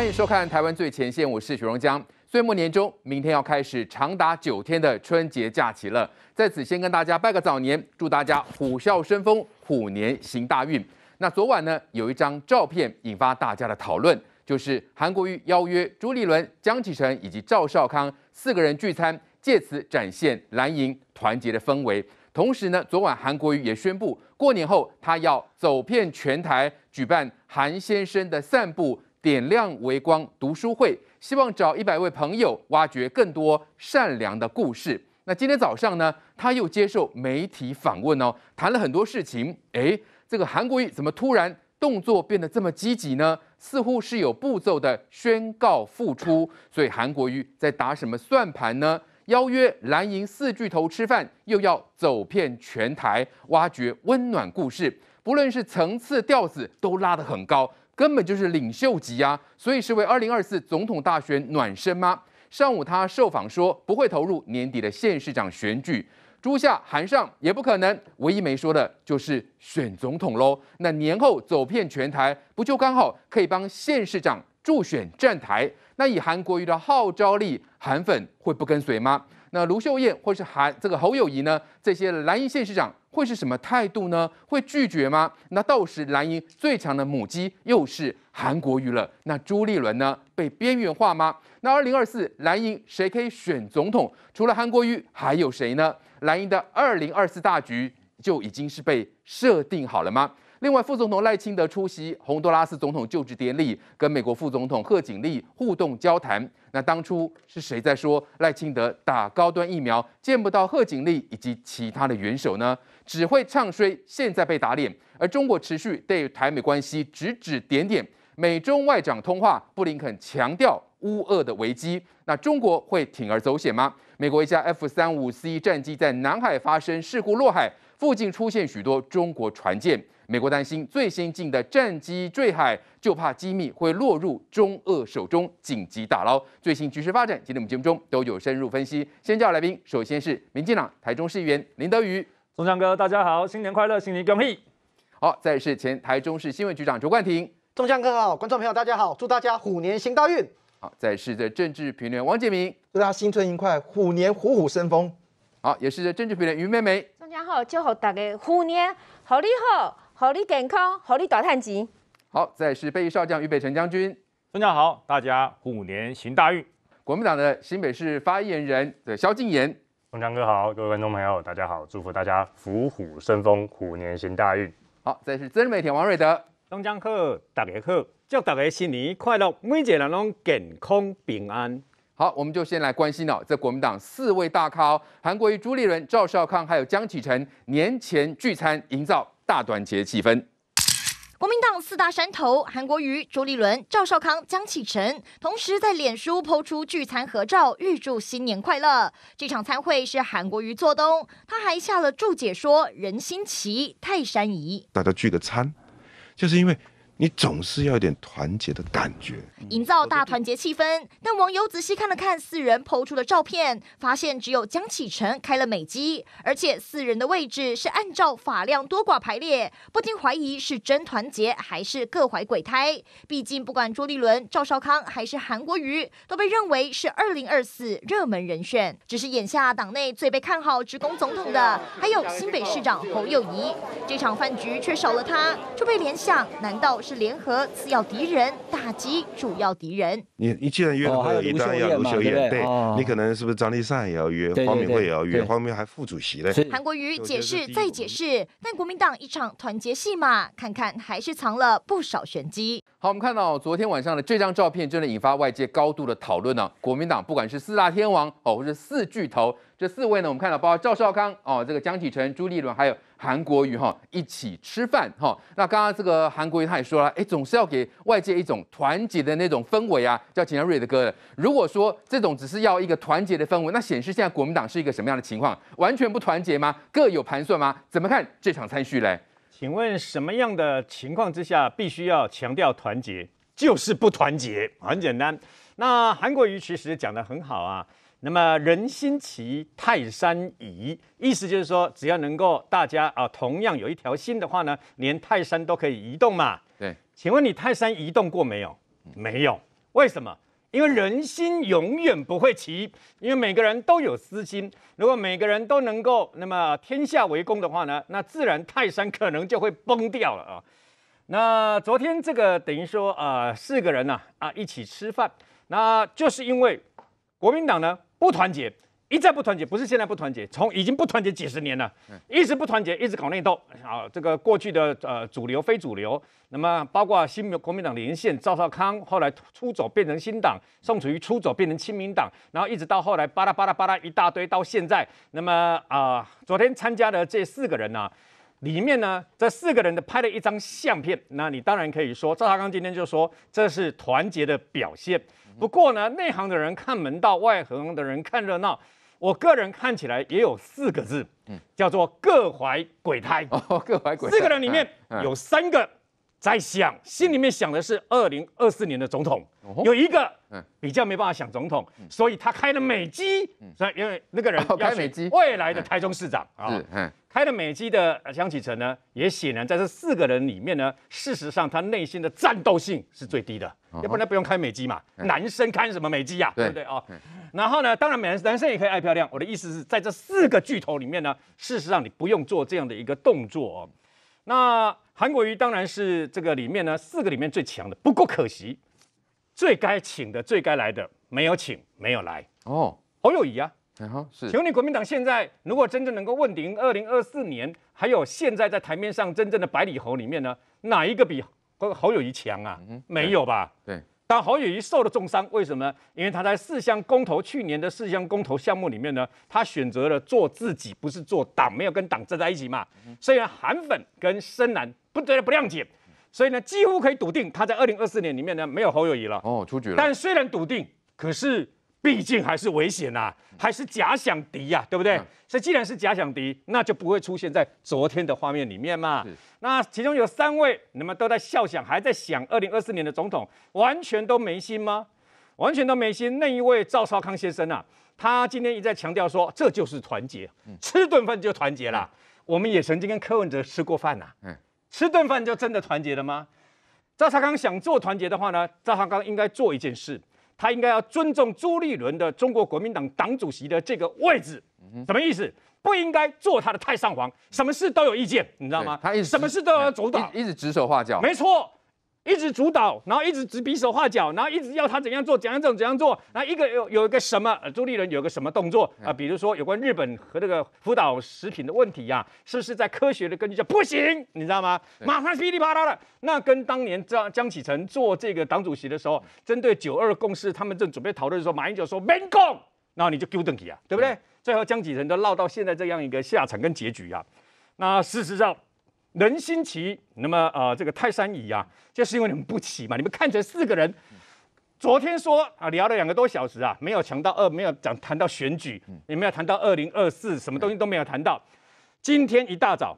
欢迎收看《台湾最前线》，我是许荣江。岁末年终，明天要开始长达九天的春节假期了。在此，先跟大家拜个早年，祝大家虎啸生风，虎年行大运。那昨晚呢，有一张照片引发大家的讨论，就是韩国瑜邀约朱立伦、江启臣以及赵少康四个人聚餐，借此展现蓝营团结的氛围。同时呢，昨晚韩国瑜也宣布，过年后他要走遍全台，举办“韩先生”的散步。点亮微光读书会，希望找一百位朋友挖掘更多善良的故事。那今天早上呢，他又接受媒体访问哦，谈了很多事情。哎，这个韩国瑜怎么突然动作变得这么积极呢？似乎是有步骤的宣告复出。所以韩国瑜在打什么算盘呢？邀约蓝营四巨头吃饭，又要走遍全台挖掘温暖故事，不论是层次调子都拉得很高。根本就是领袖级呀，所以是为二零二四总统大选暖身吗？上午他受访说不会投入年底的县市长选举，朱夏、韩上也不可能，唯一没说的就是选总统喽。那年后走遍全台，不就刚好可以帮县市长助选站台？那以韩国瑜的号召力，韩粉会不跟随吗？那卢秀燕或是韩这个侯友谊呢？这些蓝营县市长。会是什么态度呢？会拒绝吗？那到时蓝营最强的母鸡又是韩国瑜了。那朱立伦呢？被边缘化吗？那二零二四蓝营谁可以选总统？除了韩国瑜，还有谁呢？蓝营的二零二四大局就已经是被设定好了吗？另外，副总统赖清德出席洪都拉斯总统就职典礼，跟美国副总统贺锦丽互动交谈。那当初是谁在说赖清德打高端疫苗见不到贺锦丽以及其他的元首呢？只会唱衰，现在被打脸，而中国持续对台美关系指指点点。美中外长通话，布林肯强调乌俄的危机，那中国会铤而走险吗？美国一架 F 三五 C 战机在南海发生事故落海，附近出现许多中国船舰，美国担心最先进的战机坠海，就怕机密会落入中俄手中，紧急打捞。最新局势发展，今天我们节目中都有深入分析。先叫来宾，首先是民进党台中市议员林德宇。中将哥，大家好，新年快乐，新年更喜。好，再是前台中市新闻局长周冠廷。中将哥好，观众朋友大家好，祝大家虎年行大运。好，再是的政治评论王建明，祝大家新春愉快，虎年虎虎生风。好，也是的政治评论于妹妹，中将好，祝福大家虎年好你好，好你健康，好你大赚钱。好，再是北少将俞北辰将军。中将好，大家虎年行大运。国民党的新北市发言人的萧敬言。东江哥好，各位观众朋友，大家好，祝福大家伏虎生风，虎年行大运。好，这里是真美媒王瑞德，东江客，大家好，祝大家新年快乐，每一个人拢健康平安。好，我们就先来关心哦，这国民党四位大咖，韩国瑜、朱立伦、赵少康，还有江启臣年前聚餐，营造大团结气氛。国民党四大山头，韩国瑜、朱立伦、赵少康、江启臣，同时在脸书抛出聚餐合照，预祝新年快乐。这场餐会是韩国瑜做东，他还下了注解说：“人心齐，泰山移。”大家聚个餐，就是因为。你总是要有点团结的感觉，营造大团结气氛。但网友仔细看了看四人抛出的照片，发现只有江启臣开了美机，而且四人的位置是按照法量多寡排列，不禁怀疑是真团结还是各怀鬼胎。毕竟，不管朱立伦、赵少康还是韩国瑜，都被认为是二零二四热门人选。只是眼下党内最被看好职工总统的，还有新北市长侯友谊，这场饭局却少了他，就被联想，难道？是联合次要敌人，打击主要敌人。你你既然约了，一旦要卢修远，对你可能是不是张立善也要约，黄敏慧也要约，黄敏还副主席嘞。韩国瑜解释再解释，但国民党一场团结戏码，看看还是藏了不少玄机。好，我们看到昨天晚上的这张照片，真的引发外界高度的讨论呢。国民党不管是四大天王哦，或是四巨头，这四位呢，我们看到包括赵少康哦，这个江启臣、朱立伦，还有。韩国瑜哈一起吃饭哈，那刚刚这个韩国瑜他也说了，哎，总是要给外界一种团结的那种氛围啊，叫秦嘉瑞的歌的。如果说这种只是要一个团结的氛围，那显示现在国民党是一个什么样的情况？完全不团结吗？各有盘算吗？怎么看这场参叙嘞？请问什么样的情况之下必须要强调团结？就是不团结，很简单。那韩国瑜其实讲的很好啊。那么人心齐，泰山移，意思就是说，只要能够大家啊，同样有一条心的话呢，连泰山都可以移动嘛。对，请问你泰山移动过没有？没有，为什么？因为人心永远不会齐，因为每个人都有私心。如果每个人都能够那么天下为公的话呢，那自然泰山可能就会崩掉了啊。那昨天这个等于说啊，四个人啊啊一起吃饭，那就是因为国民党呢。不团结，一再不团结，不是现在不团结，从已经不团结几十年了，一直不团结，一直搞内斗。啊。这个过去的呃主流、非主流，那么包括新国民党连线赵少康，后来出走变成新党，宋楚瑜出走变成亲民党，然后一直到后来巴拉巴拉巴拉一大堆，到现在，那么啊，昨天参加的这四个人呢？里面呢，这四个人的拍了一张相片，那你当然可以说，赵大刚今天就说这是团结的表现。不过呢，内行的人看门道，外行的人看热闹。我个人看起来也有四个字，嗯，叫做各怀鬼胎。哦，各怀鬼胎。四个人里面有三个。在想，心里面想的是二零二四年的总统，有一个比较没办法想总统，所以他开了美机。以因为那个人开美机，未来的台中市长啊，开了美机的江启程呢，也显然在这四个人里面呢，事实上他内心的战斗性是最低的，要不然不用开美机嘛，男生开什么美机呀，对不对啊？然后呢，当然，男男生也可以爱漂亮。我的意思是在这四个巨头里面呢，事实上你不用做这样的一个动作。那韩国瑜当然是这个里面呢四个里面最强的，不过可惜最该请的、最该来的没有请、没有来哦。侯友谊啊，是，请问你国民党现在如果真正能够问鼎二零二四年，还有现在在台面上真正的百里侯里面呢，哪一个比侯友谊强啊？没有吧？对。但侯友谊受了重伤，为什么？因为他在四项公投去年的四项公投项目里面呢，他选择了做自己，不是做党，没有跟党站在一起嘛。虽然韩粉跟深蓝不不谅解，所以呢，几乎可以笃定，他在二零二四年里面呢没有侯友谊了。哦，出局了。但虽然笃定，可是。毕竟还是危险呐，还是假想敌呀，对不对？所以既然是假想敌，那就不会出现在昨天的画面里面嘛。那其中有三位，你们都在笑，想还在想二零二四年的总统完全都没心吗？完全都没心。那一位赵少康先生啊，他今天一再强调说这就是团结，吃顿饭就团结了。我们也曾经跟柯文哲吃过饭呐，嗯，吃顿饭就真的团结了吗？赵少康想做团结的话呢，赵少康应该做一件事。他应该要尊重朱立伦的中国国民党党主席的这个位置，什么意思？不应该做他的太上皇，什么事都有意见，你知道吗？他一什么事都要主导，一直指手画脚，没错。一直主导，然后一直指比手画脚，然后一直要他怎样做，怎样做，怎样做，然后一个有有一个什么，呃，朱立伦有个什么动作啊？比如说有关日本和这个福岛食品的问题呀，是不是在科学的根据下不行？你知道吗？马上噼里啪啦的，那跟当年江江启臣做这个党主席的时候，针对九二共识，他们正准备讨论的时候，马英九说没共，后你就丢等级啊，对不对？最后江启臣都落到现在这样一个下场跟结局呀，那事实上。人心齐，那么啊，这个泰山移啊，就是因为你们不齐嘛。你们看成四个人，昨天说啊聊了两个多小时啊，没有强到二，没有讲谈到选举，也没有谈到二零二四，什么东西都没有谈到。今天一大早，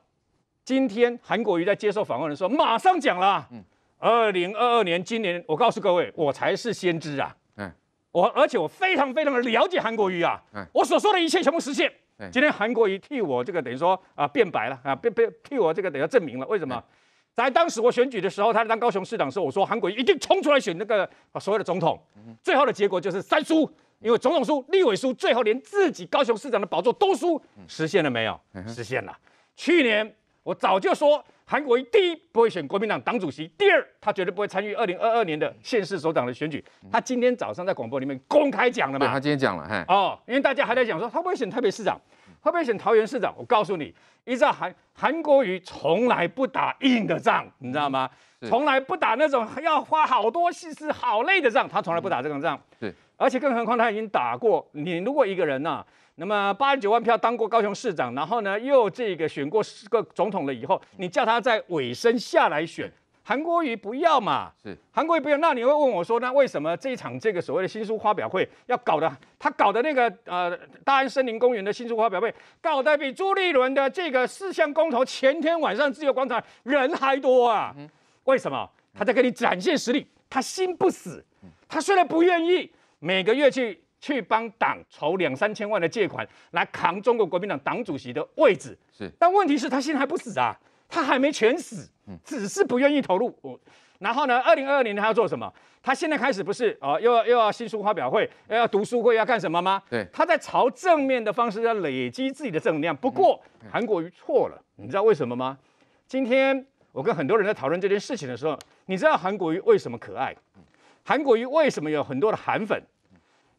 今天韩国瑜在接受访问的时候，马上讲了，二零二二年，今年我告诉各位，我才是先知啊。嗯，我而且我非常非常的了解韩国瑜啊。嗯，我所说的一切全部实现。今天韩国瑜替我这个等于说啊变白了啊变变替我这个等于证明了为什么，在当时我选举的时候，他当高雄市长时候，我说韩国瑜一定冲出来选那个啊所谓的总统，最后的结果就是三输，因为总统输，立委输，最后连自己高雄市长的宝座都输，实现了没有？实现了，去年。我早就说，韩国瑜第一不会选国民党党主席，第二他绝对不会参与二零二二年的县市首长的选举。他今天早上在广播里面公开讲了嘛？他今天讲了。嗨，哦，因为大家还在讲说他不会选台北市长，会不会选桃园市长？我告诉你，你知道韩韩国瑜从来不打硬的仗，你知道吗？从来不打那种要花好多心思、好累的仗，他从来不打这种仗。对。而且更何况他已经打过你，如果一个人呐，那么八十九万票当过高雄市长，然后呢又这个选过个总统了以后，你叫他在尾声下来选，韩国瑜不要嘛？是韩国瑜不要，那你会问我说，那为什么这一场这个所谓的新书发表会要搞的？他搞的那个呃大安森林公园的新书发表会，搞得比朱立伦的这个四项公投前天晚上自由广场人还多啊？为什么？他在给你展现实力，他心不死，他虽然不愿意。每个月去去帮党筹两三千万的借款来扛中国国民党党主席的位置，是，但问题是，他现在还不死啊，他还没全死，只是不愿意投入。我，然后呢？二零二二年他要做什么？他现在开始不是啊，又要又要新书发表会，又要读书会，要干什么吗？对，他在朝正面的方式要累积自己的正能量。不过韩国瑜错了，你知道为什么吗？今天我跟很多人在讨论这件事情的时候，你知道韩国瑜为什么可爱？韩国瑜为什么有很多的韩粉？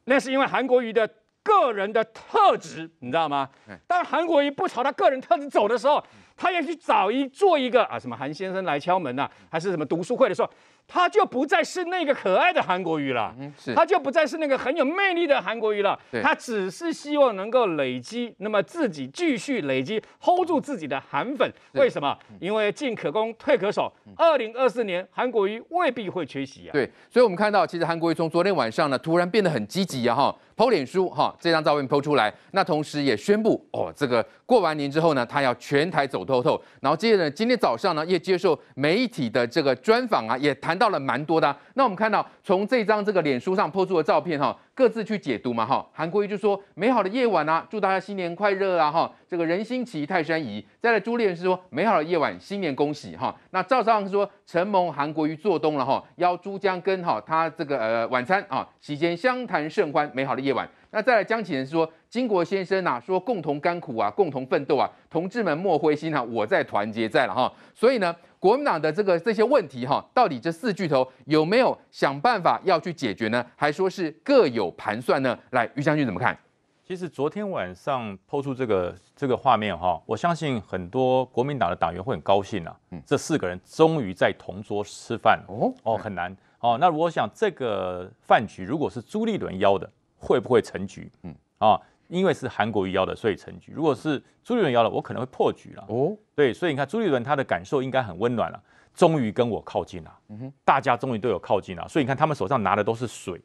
那是因为韩国瑜的个人的特质，你知道吗？当韩国瑜不朝他个人特质走的时候，他要去找一做一个啊什么韩先生来敲门呐，还是什么读书会的时候。他就不再是那个可爱的韩国瑜了，嗯，他就不再是那个很有魅力的韩国瑜了，他只是希望能够累积，那么自己继续累积，hold 住自己的韩粉。为什么？因为进可攻，退可守。二零二四年韩国瑜未必会缺席啊，对，所以我们看到，其实韩国瑜从昨天晚上呢，突然变得很积极啊，哈。抛脸书哈，这张照片抛出来，那同时也宣布哦，这个过完年之后呢，他要全台走透透。然后接着呢，今天早上呢，也接受媒体的这个专访啊，也谈到了蛮多的。那我们看到从这张这个脸书上抛出的照片哈。各自去解读嘛，哈，韩国瑜就说美好的夜晚啊，祝大家新年快乐啊，哈，这个人心齐泰山移。再来朱立伦是说美好的夜晚，新年恭喜哈。那赵少康是说承蒙韩国瑜做东了哈，邀朱江根哈，他这个呃晚餐啊，席间相谈甚欢，美好的夜晚。那再来江启仁是说。金国先生呐说：“共同甘苦啊，共同奋斗啊，同志们莫灰心啊，我在团结在了哈。”所以呢，国民党的这个这些问题哈，到底这四巨头有没有想办法要去解决呢？还说是各有盘算呢？来，于将军怎么看？其实昨天晚上抛出这个这个画面哈，我相信很多国民党的党员会很高兴啊。嗯，这四个人终于在同桌吃饭哦哦，很难哦。那我想这个饭局如果是朱立伦邀的，会不会成局？嗯啊。因为是韩国瑜邀的，所以成局。如果是朱立伦邀的，我可能会破局了。哦，对，所以你看朱立伦他的感受应该很温暖了，终于跟我靠近了。嗯哼，大家终于都有靠近了。所以你看他们手上拿的都是水，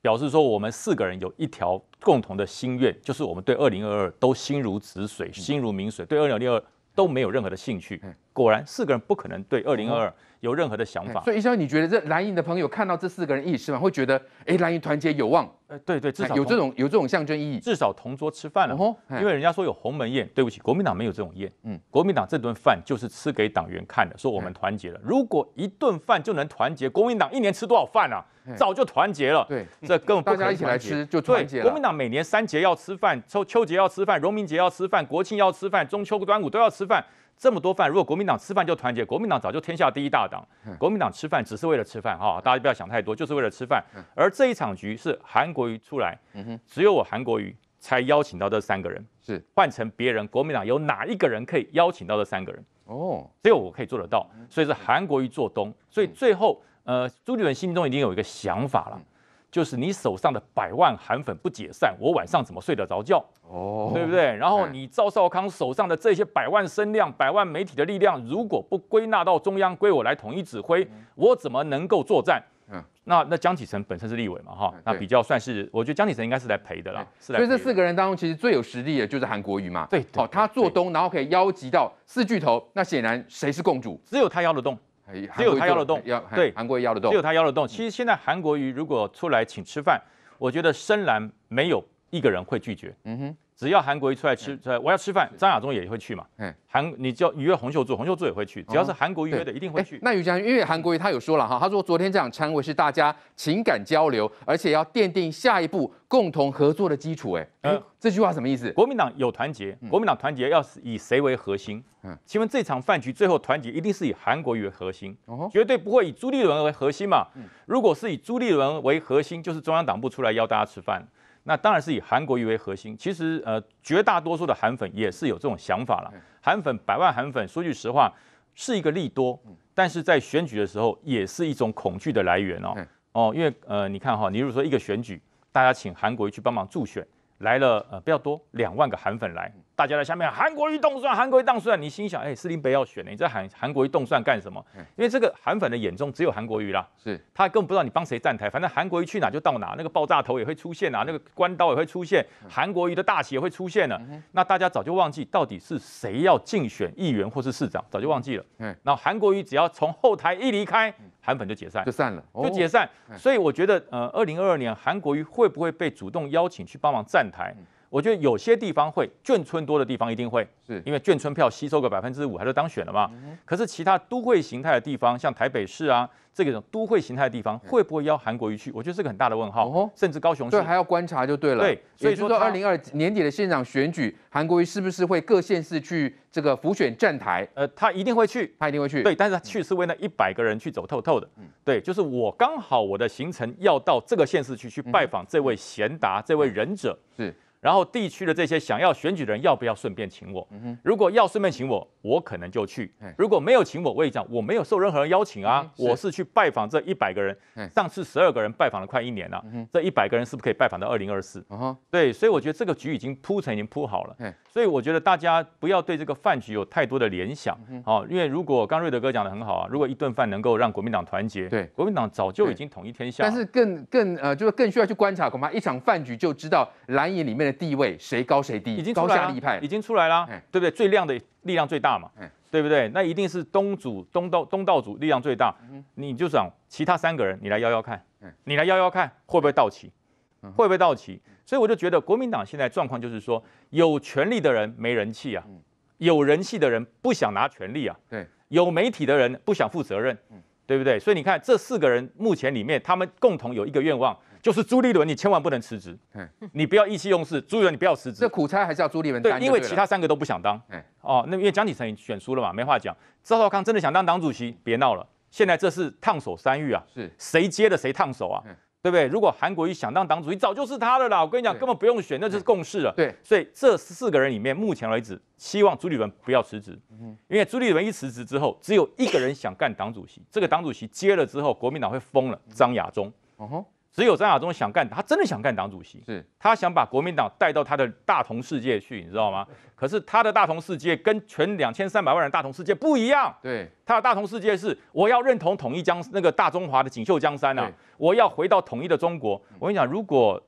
表示说我们四个人有一条共同的心愿，就是我们对二零二二都心如止水，心如明水，对二零二二都没有任何的兴趣。果然四个人不可能对二零二二。有任何的想法，所以医生，你觉得这蓝营的朋友看到这四个人一起吃饭，会觉得哎，蓝营团结有望？呃，对对，至少有这种有这种象征意义。至少同桌吃饭了，因为人家说有鸿门宴，对不起，国民党没有这种宴。嗯，国民党这顿饭就是吃给党员看的，说我们团结了。如果一顿饭就能团结，国民党一年吃多少饭啊？早就团结了。对，这根本不可能。大家一起来吃就团结。了。国民党每年三节要吃饭，秋秋节要吃饭，重阳节要吃饭，国庆要吃饭，中秋、端午都要吃饭。这么多饭，如果国民党吃饭就团结，国民党早就天下第一大党。国民党吃饭只是为了吃饭哈，大家不要想太多，就是为了吃饭。而这一场局是韩国瑜出来，只有我韩国瑜才邀请到这三个人。是换成别人，国民党有哪一个人可以邀请到这三个人？哦，只有我可以做得到，所以是韩国瑜做东。所以最后，呃，朱立伦心中已经有一个想法了。就是你手上的百万韩粉不解散，我晚上怎么睡得着觉？哦，对不对？然后你赵少康手上的这些百万声量、百万媒体的力量，如果不归纳到中央，归我来统一指挥，我怎么能够作战？嗯，那那江启臣本身是立委嘛，哈，那比较算是，我觉得江启臣应该是来陪的啦。是来所以这四个人当中，其实最有实力的就是韩国瑜嘛。对，哦，他做东，然后可以邀集到四巨头，那显然谁是共主，只有他邀得动。只有他要得动，对，韩国也得动。只有他要得动。其实现在韩国鱼如果出来请吃饭，我觉得深蓝没有一个人会拒绝。嗯哼。只要韩国一出来吃，呃，我要吃饭，张亚中也会去嘛。哎，韩，你就预约洪秀柱，洪秀柱也会去。只要是韩国预约的，一定会去。那于强，因为韩国瑜他有说了哈，他说昨天这场餐会是大家情感交流，而且要奠定下一步共同合作的基础。哎，嗯，这句话什么意思？国民党有团结，国民党团结要是以谁为核心？嗯，请问这场饭局最后团结一定是以韩国瑜为核心，绝对不会以朱立伦为核心嘛？如果是以朱立伦为核心，就是中央党部出来邀大家吃饭。那当然是以韩国瑜为核心，其实呃绝大多数的韩粉也是有这种想法了。韩粉百万韩粉，说句实话是一个利多，但是在选举的时候也是一种恐惧的来源哦哦，因为呃你看哈，你如果说一个选举，大家请韩国瑜去帮忙助选，来了呃比较多两万个韩粉来。大家在下面，韩国瑜动算，韩国瑜动算，你心想，哎，司令北要选了，你在韩韩国瑜动算干什么？因为这个韩粉的眼中只有韩国瑜啦，是，他根本不知道你帮谁站台，反正韩国瑜去哪就到哪，那个爆炸头也会出现啊，那个关刀也会出现，韩国瑜的大旗也会出现呢。那大家早就忘记到底是谁要竞选议员或是市长，早就忘记了。那韩国瑜只要从后台一离开，韩粉就解散，就散了，就解散。所以我觉得，呃，二零二二年韩国瑜会不会被主动邀请去帮忙站台？我觉得有些地方会，眷村多的地方一定会，是因为眷村票吸收个百分之五，还是当选了嘛？可是其他都会形态的地方，像台北市啊，这种都会形态的地方，会不会邀韩国瑜去？我觉得是个很大的问号。甚至高雄市对还要观察就对了。对，所以说二零二年底的县长选举，韩国瑜是不是会各县市去这个浮选站台？呃，他一定会去，他一定会去。对，但是他去是为那一百个人去走透透的。嗯，对，就是我刚好我的行程要到这个县市去去拜访这位贤达，这位仁者是。然后地区的这些想要选举的人要不要顺便请我？如果要顺便请我，我可能就去；如果没有请我，我也讲我没有受任何人邀请啊。我是去拜访这一百个人，上次十二个人拜访了快一年了。这一百个人是不是可以拜访到二零二四？对，所以我觉得这个局已经铺成，已经铺好了。所以我觉得大家不要对这个饭局有太多的联想哦，因为如果刚瑞德哥讲的很好啊，如果一顿饭能够让国民党团结，对国民党早就已经统一天下。但是更更呃，就是更需要去观察，恐怕一场饭局就知道蓝营里面的。地位谁高谁低？已经高下立已经出来啦，对不对？最亮的力量最大嘛，对不对？那一定是东主东道东道主力量最大，你就想其他三个人，你来邀邀看，你来邀邀看会不会到齐，会不会到齐？所以我就觉得国民党现在状况就是说，有权力的人没人气啊，有人气的人不想拿权力啊，对，有媒体的人不想负责任，对不对？所以你看这四个人目前里面，他们共同有一个愿望。就是朱立伦，你千万不能辞职，你不要意气用事。朱立伦，你不要辞职。这苦差还是要朱立伦担。对，因为其他三个都不想当。哦，那因为江锦成选输了嘛，没话讲。赵少康真的想当党主席，别闹了。现在这是烫手山芋啊，是，谁接的谁烫手啊，对不对？如果韩国瑜想当党主席，早就是他的啦。我跟你讲，根本不用选，那就是共识了。对，所以这四个人里面，目前为止，希望朱立伦不要辞职。因为朱立伦一辞职之后，只有一个人想干党主席，这个党主席接了之后，国民党会疯了。张亚中。哦吼。只有张雅中想干，他真的想干党主席，是他想把国民党带到他的大同世界去，你知道吗？可是他的大同世界跟全两千三百万人大同世界不一样。对，他的大同世界是我要认同统一江那个大中华的锦绣江山啊，我要回到统一的中国。我跟你讲，如果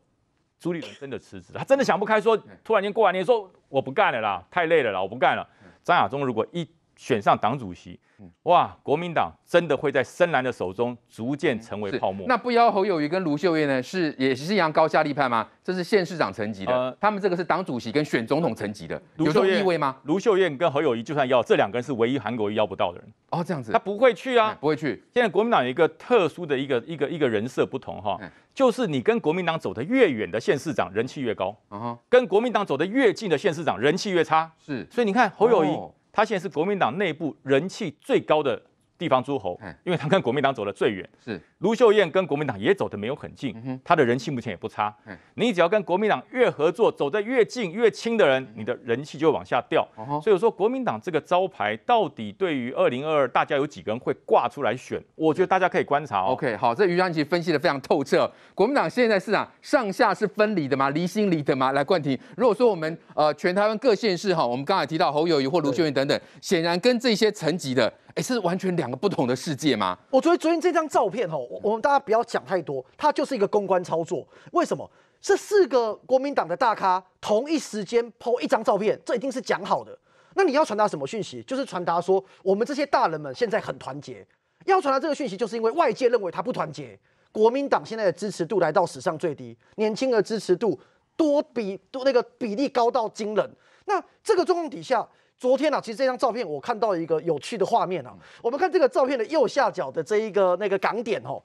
朱立伦真的辞职，他真的想不开，说突然间过完年说我不干了啦，太累了啦，我不干了。张雅中如果一选上党主席，哇！国民党真的会在深蓝的手中逐渐成为泡沫。那不邀侯友谊跟卢秀燕呢？是也是一样高下立判吗？这是县市长层级的。呃，他们这个是党主席跟选总统层级的。有秀燕意味吗？卢秀燕跟侯友谊就算要，这两个人是唯一韩国裔邀不到的人。哦，这样子，他不会去啊，不会去。现在国民党有一个特殊的一个一个一个人设不同哈，就是你跟国民党走得越远的县市长人气越高，啊跟国民党走得越近的县市长人气越差。是，所以你看侯友谊。他现在是国民党内部人气最高的。地方诸侯，嗯，因为他跟国民党走得最远，是卢秀燕跟国民党也走得没有很近，他的人气目前也不差。你只要跟国民党越合作，走得越近越亲的人，你的人气就往下掉。所以我说国民党这个招牌到底对于二零二二，大家有几个人会挂出来选？我觉得大家可以观察。OK，好，这于安琪分析的非常透彻。国民党现在市场上下是分离的吗？离心离德吗？来，冠廷，如果说我们呃全台湾各县市哈，我们刚才提到侯友谊或卢秀燕等等，显然跟这些层级的。哎，是完全两个不同的世界吗？我觉得昨天这张照片哈，我们大家不要讲太多，它就是一个公关操作。为什么？是四个国民党的大咖同一时间抛一张照片，这一定是讲好的。那你要传达什么讯息？就是传达说我们这些大人们现在很团结。要传达这个讯息，就是因为外界认为他不团结，国民党现在的支持度来到史上最低，年轻的支持度多比多那个比例高到惊人。那这个状况底下。昨天啊，其实这张照片我看到一个有趣的画面啊。我们看这个照片的右下角的这一个那个港点哦，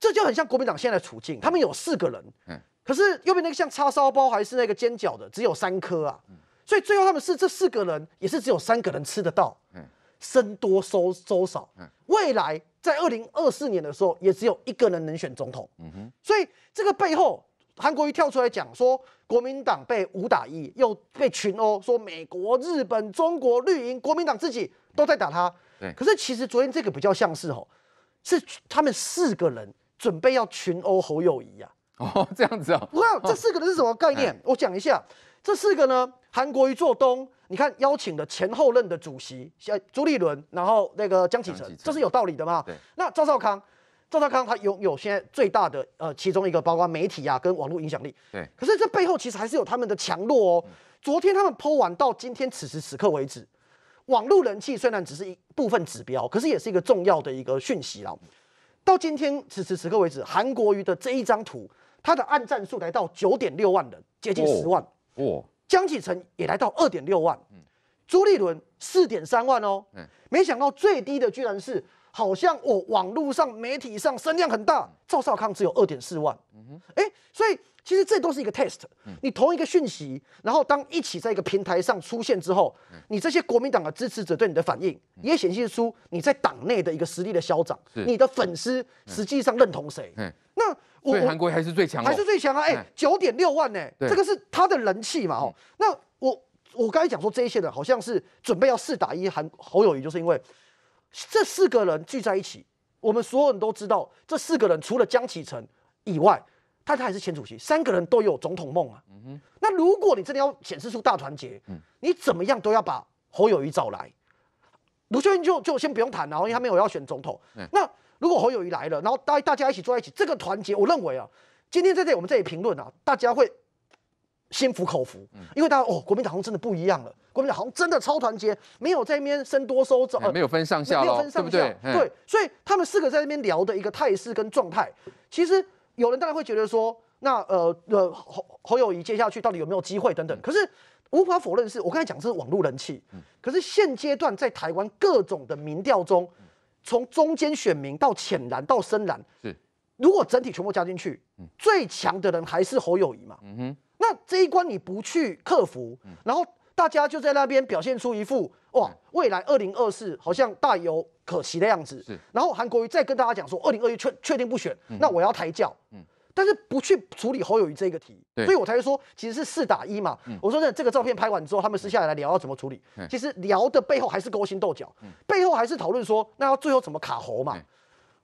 这就很像国民党现在处境。他们有四个人，嗯，可是右边那个像叉烧包还是那个煎饺的只有三颗啊，所以最后他们是这四个人也是只有三个人吃得到，嗯，僧多收收少，嗯，未来在二零二四年的时候也只有一个人能选总统，嗯哼，所以这个背后韩国瑜跳出来讲说。国民党被五打一，又被群殴，说美国、日本、中国、绿营、国民党自己都在打他。可是其实昨天这个比较像是吼，是他们四个人准备要群殴侯友谊呀。哦，这样子哦。哇，这四个人是什么概念？我讲一下，这四个呢，韩国瑜做东，你看邀请的前后任的主席，像朱立伦，然后那个江启臣，这是有道理的嘛？那赵少康。赵大康他拥有现在最大的呃其中一个，包括媒体啊跟网络影响力。对，可是这背后其实还是有他们的强弱哦。昨天他们剖完到今天此时此刻为止，网络人气虽然只是一部分指标，可是也是一个重要的一个讯息啦。到今天此时此刻为止，韩国瑜的这一张图，他的按赞数来到九点六万人，接近十万。哇！江启臣也来到二点六万，朱立伦四点三万哦。嗯，没想到最低的居然是。好像我网络上、媒体上声量很大，赵少康只有二点四万，哎，所以其实这都是一个 test。你同一个讯息，然后当一起在一个平台上出现之后，你这些国民党的支持者对你的反应，也显示出你在党内的一个实力的消长。你的粉丝实际上认同谁？那我韩国还是最强，还是最强啊！哎，九点六万呢？对，这个是他的人气嘛？哦，那我我刚才讲说这一些人好像是准备要四打一，韩侯友谊就是因为。这四个人聚在一起，我们所有人都知道，这四个人除了江启臣以外，他他还是前主席，三个人都有总统梦啊。那如果你真的要显示出大团结，你怎么样都要把侯友谊找来，卢秀英就就先不用谈了，因为他没有要选总统。那如果侯友谊来了，然后大大家一起坐在一起，这个团结，我认为啊，今天在这里我们这里评论啊，大家会。心服口服，因为大家哦，国民党好像真的不一样了，国民党好像真的超团结，没有在那边生多收少，没有分上下，没有分上下，对对？对，所以他们四个在那边聊的一个态势跟状态，其实有人当然会觉得说，那呃呃，侯侯友谊接下去到底有没有机会等等。可是无法否认是，我刚才讲是网络人气，可是现阶段在台湾各种的民调中，从中间选民到浅蓝到深蓝，是如果整体全部加进去，最强的人还是侯友谊嘛？嗯哼。那这一关你不去克服，然后大家就在那边表现出一副哇，未来二零二四好像大有可期的样子。然后韩国瑜再跟大家讲说，二零二一确确定不选，那我要抬轿。嗯，但是不去处理侯友谊这个题，所以我才会说其实是四打一嘛。我说那这个照片拍完之后，他们私下来聊要怎么处理，其实聊的背后还是勾心斗角，背后还是讨论说那要最后怎么卡侯嘛。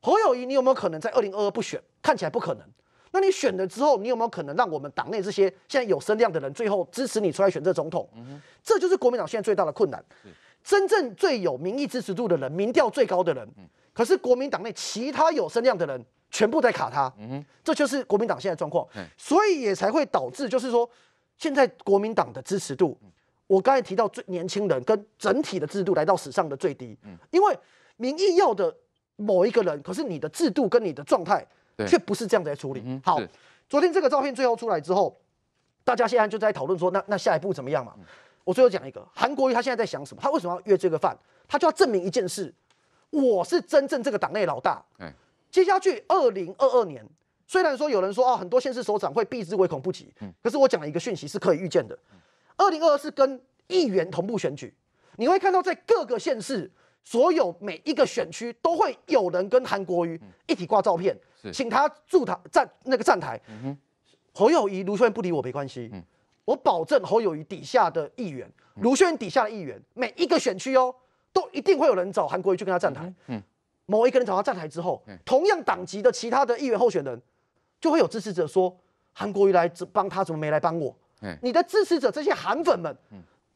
侯友谊，你有没有可能在二零二二不选？看起来不可能。那你选了之后，你有没有可能让我们党内这些现在有声量的人，最后支持你出来选这总统？嗯这就是国民党现在最大的困难。真正最有民意支持度的人，民调最高的人，可是国民党内其他有声量的人全部在卡他。嗯这就是国民党现在状况。所以也才会导致，就是说，现在国民党的支持度，我刚才提到最年轻人跟整体的制度来到史上的最低。嗯，因为民意要的某一个人，可是你的制度跟你的状态。却不是这样子来处理。好，昨天这个照片最后出来之后，大家现在就在讨论说，那那下一步怎么样嘛？我最后讲一个，韩国瑜他现在在想什么？他为什么要约这个饭？他就要证明一件事：我是真正这个党内老大。接下去，二零二二年，虽然说有人说啊，很多县市首长会避之唯恐不及。嗯。可是我讲了一个讯息是可以预见的，二零二二是跟议员同步选举，你会看到在各个县市。所有每一个选区都会有人跟韩国瑜一起挂照片，请他助他站那个站台。侯友谊、卢秀燕不理我没关系，我保证侯友谊底下的议员、卢秀燕底下的议员，每一个选区哦，都一定会有人找韩国瑜去跟他站台。某一个人找到站台之后，同样党籍的其他的议员候选人，就会有支持者说：韩国瑜来帮他，怎么没来帮我？你的支持者这些韩粉们。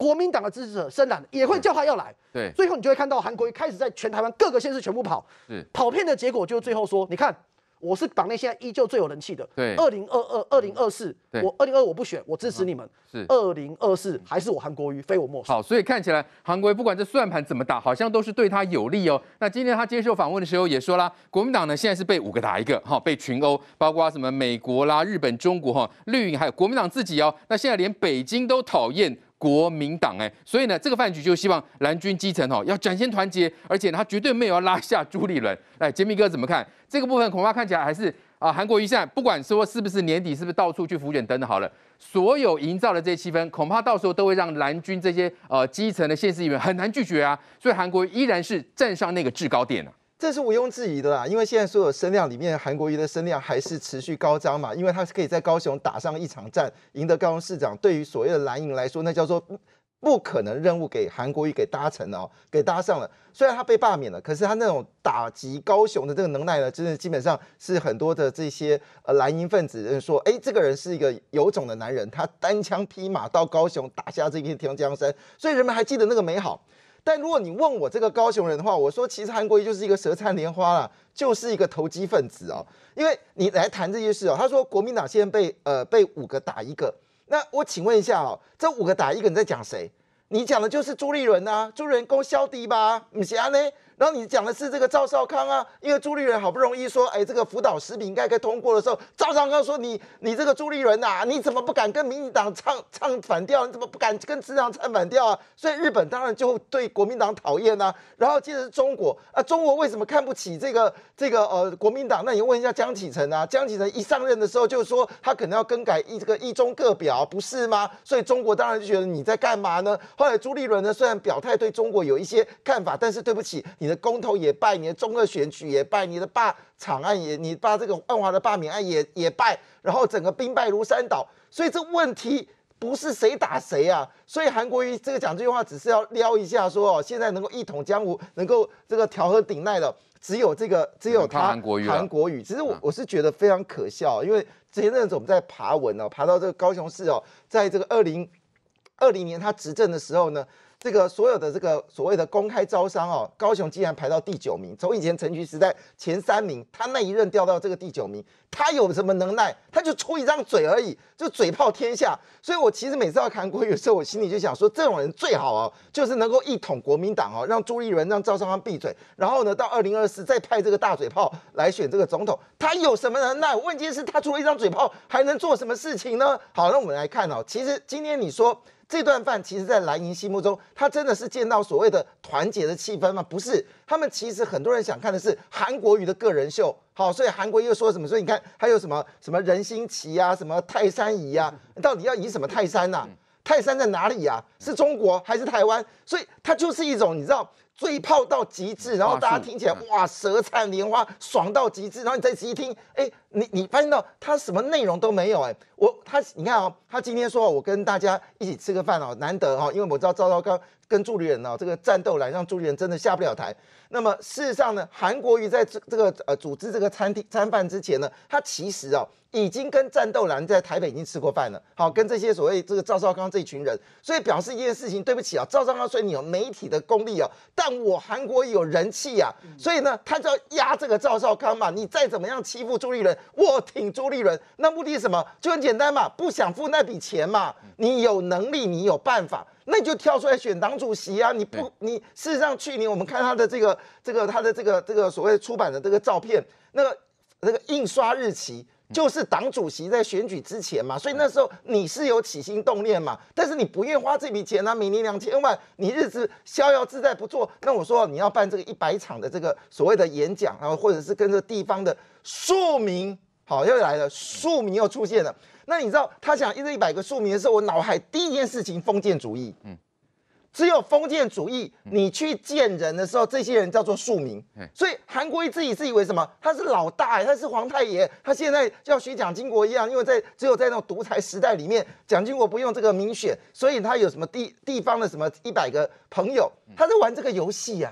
国民党的支持者深蓝也会叫他要来，对，最后你就会看到韩国瑜开始在全台湾各个县市全部跑，跑遍的结果，就是最后说，你看我是党内现在依旧最有人气的，对，二零二二、二零二四，我二零二我不选，我支持你们，是二零二四还是我韩国瑜非我莫属。好，所以看起来韩国瑜不管这算盘怎么打，好像都是对他有利哦。那今天他接受访问的时候也说啦，国民党呢现在是被五个打一个，哈，被群殴，包括什么美国啦、日本、中国哈、绿营还有国民党自己哦，那现在连北京都讨厌。国民党哎，所以呢，这个饭局就希望蓝军基层吼要展现团结，而且他绝对没有要拉下朱立伦。哎，杰米哥怎么看这个部分？恐怕看起来还是啊，韩国瑜现在不管说是不是年底，是不是到处去浮选登好了，所有营造的这些气氛，恐怕到时候都会让蓝军这些呃基层的县市议员很难拒绝啊。所以韩国瑜依然是站上那个制高点啊。这是毋庸置疑的啦，因为现在所有声量里面，韩国瑜的声量还是持续高涨嘛，因为他是可以在高雄打上一场战，赢得高雄市长。对于所谓的蓝营来说，那叫做不可能任务，给韩国瑜给搭成了，给搭上了。虽然他被罢免了，可是他那种打击高雄的这个能耐呢，真的基本上是很多的这些呃蓝营分子说，哎，这个人是一个有种的男人，他单枪匹马到高雄打下这片天江山，所以人们还记得那个美好。但如果你问我这个高雄人的话，我说其实韩国瑜就是一个舌灿莲花了，就是一个投机分子哦。因为你来谈这些事哦，他说国民党现在被呃被五个打一个，那我请问一下哦，这五个打一个你在讲谁？你讲的就是朱立伦啊，朱伦公萧迪吧，不是安呢？然后你讲的是这个赵少康啊，因为朱立伦好不容易说，哎，这个辅导食品应该可以通过的时候，赵少康说你你这个朱立伦啊，你怎么不敢跟民进党唱唱反调？你怎么不敢跟执党唱反调啊？所以日本当然就对国民党讨厌啊。然后接着是中国啊，中国为什么看不起这个这个呃国民党？那你问一下江启臣啊，江启臣一上任的时候就是说他可能要更改一这个一中各表，不是吗？所以中国当然就觉得你在干嘛呢？后来朱立伦呢，虽然表态对中国有一些看法，但是对不起你。公投也败，你的中二选举也败，你的罢场案也，你把这个岸华的罢免案也也败，然后整个兵败如山倒，所以这问题不是谁打谁啊！所以韩国瑜这个讲句话，只是要撩一下，说哦，现在能够一统江湖，能够这个调和顶鼐的，只有这个只有他韩国语。韩国其实我我是觉得非常可笑，因为前阵子我们在爬文哦，爬到这个高雄市哦，在这个二零二零年他执政的时候呢。这个所有的这个所谓的公开招商哦，高雄竟然排到第九名，从以前陈菊时代前三名，他那一任掉到这个第九名，他有什么能耐？他就出一张嘴而已，就嘴炮天下。所以我其实每次要谈国语的时候，我心里就想说，这种人最好哦，就是能够一统国民党哦，让朱立伦、让赵少康闭嘴，然后呢，到二零二四再派这个大嘴炮来选这个总统，他有什么能耐？问题是，他除了一张嘴炮，还能做什么事情呢？好，那我们来看哦，其实今天你说。这段饭其实，在蓝营心目中，他真的是见到所谓的团结的气氛吗？不是，他们其实很多人想看的是韩国瑜的个人秀。好，所以韩国瑜又说什么？所以你看，还有什么什么人心齐啊，什么泰山移啊？到底要移什么泰山呐？泰山在哪里呀？是中国还是台湾？所以它就是一种，你知道。醉泡到极致，然后大家听起来哇，舌灿莲花，爽到极致。然后你再仔细听，哎，你你发现到他什么内容都没有哎，我他你看啊，他今天说我跟大家一起吃个饭哦，难得哦，因为我知道赵赵刚。跟朱立伦哦，这个战斗来，让朱立伦真的下不了台。那么事实上呢，韩国瑜在这这个呃组织这个餐厅餐饭之前呢，他其实哦已经跟战斗蓝在台北已经吃过饭了。好，跟这些所谓这个赵少康这一群人，所以表示一件事情，对不起啊，赵少康虽然有媒体的功力啊，但我韩国有人气啊，所以呢，他就要压这个赵少康嘛。你再怎么样欺负朱立伦，我挺朱立伦。那目的是什么？就很简单嘛，不想付那笔钱嘛。你有能力，你有办法。那你就跳出来选党主席啊！你不，你事实上去年我们看他的这个、这个、他的这个、这个所谓出版的这个照片，那个那个印刷日期就是党主席在选举之前嘛，所以那时候你是有起心动念嘛，但是你不愿花这笔钱啊，每年两千万，你日子逍遥自在不做。那我说你要办这个一百场的这个所谓的演讲然后或者是跟这地方的庶民，好又来了，庶民又出现了。那你知道他想一日一百个庶民的时候，我脑海第一件事情封建主义。嗯，只有封建主义，你去见人的时候，这些人叫做庶民。所以韩国瑜自己自以为什么？他是老大，他是皇太爷。他现在要学蒋经国一样，因为在只有在那种独裁时代里面，蒋经国不用这个民选，所以他有什么地地方的什么一百个朋友，他在玩这个游戏呀。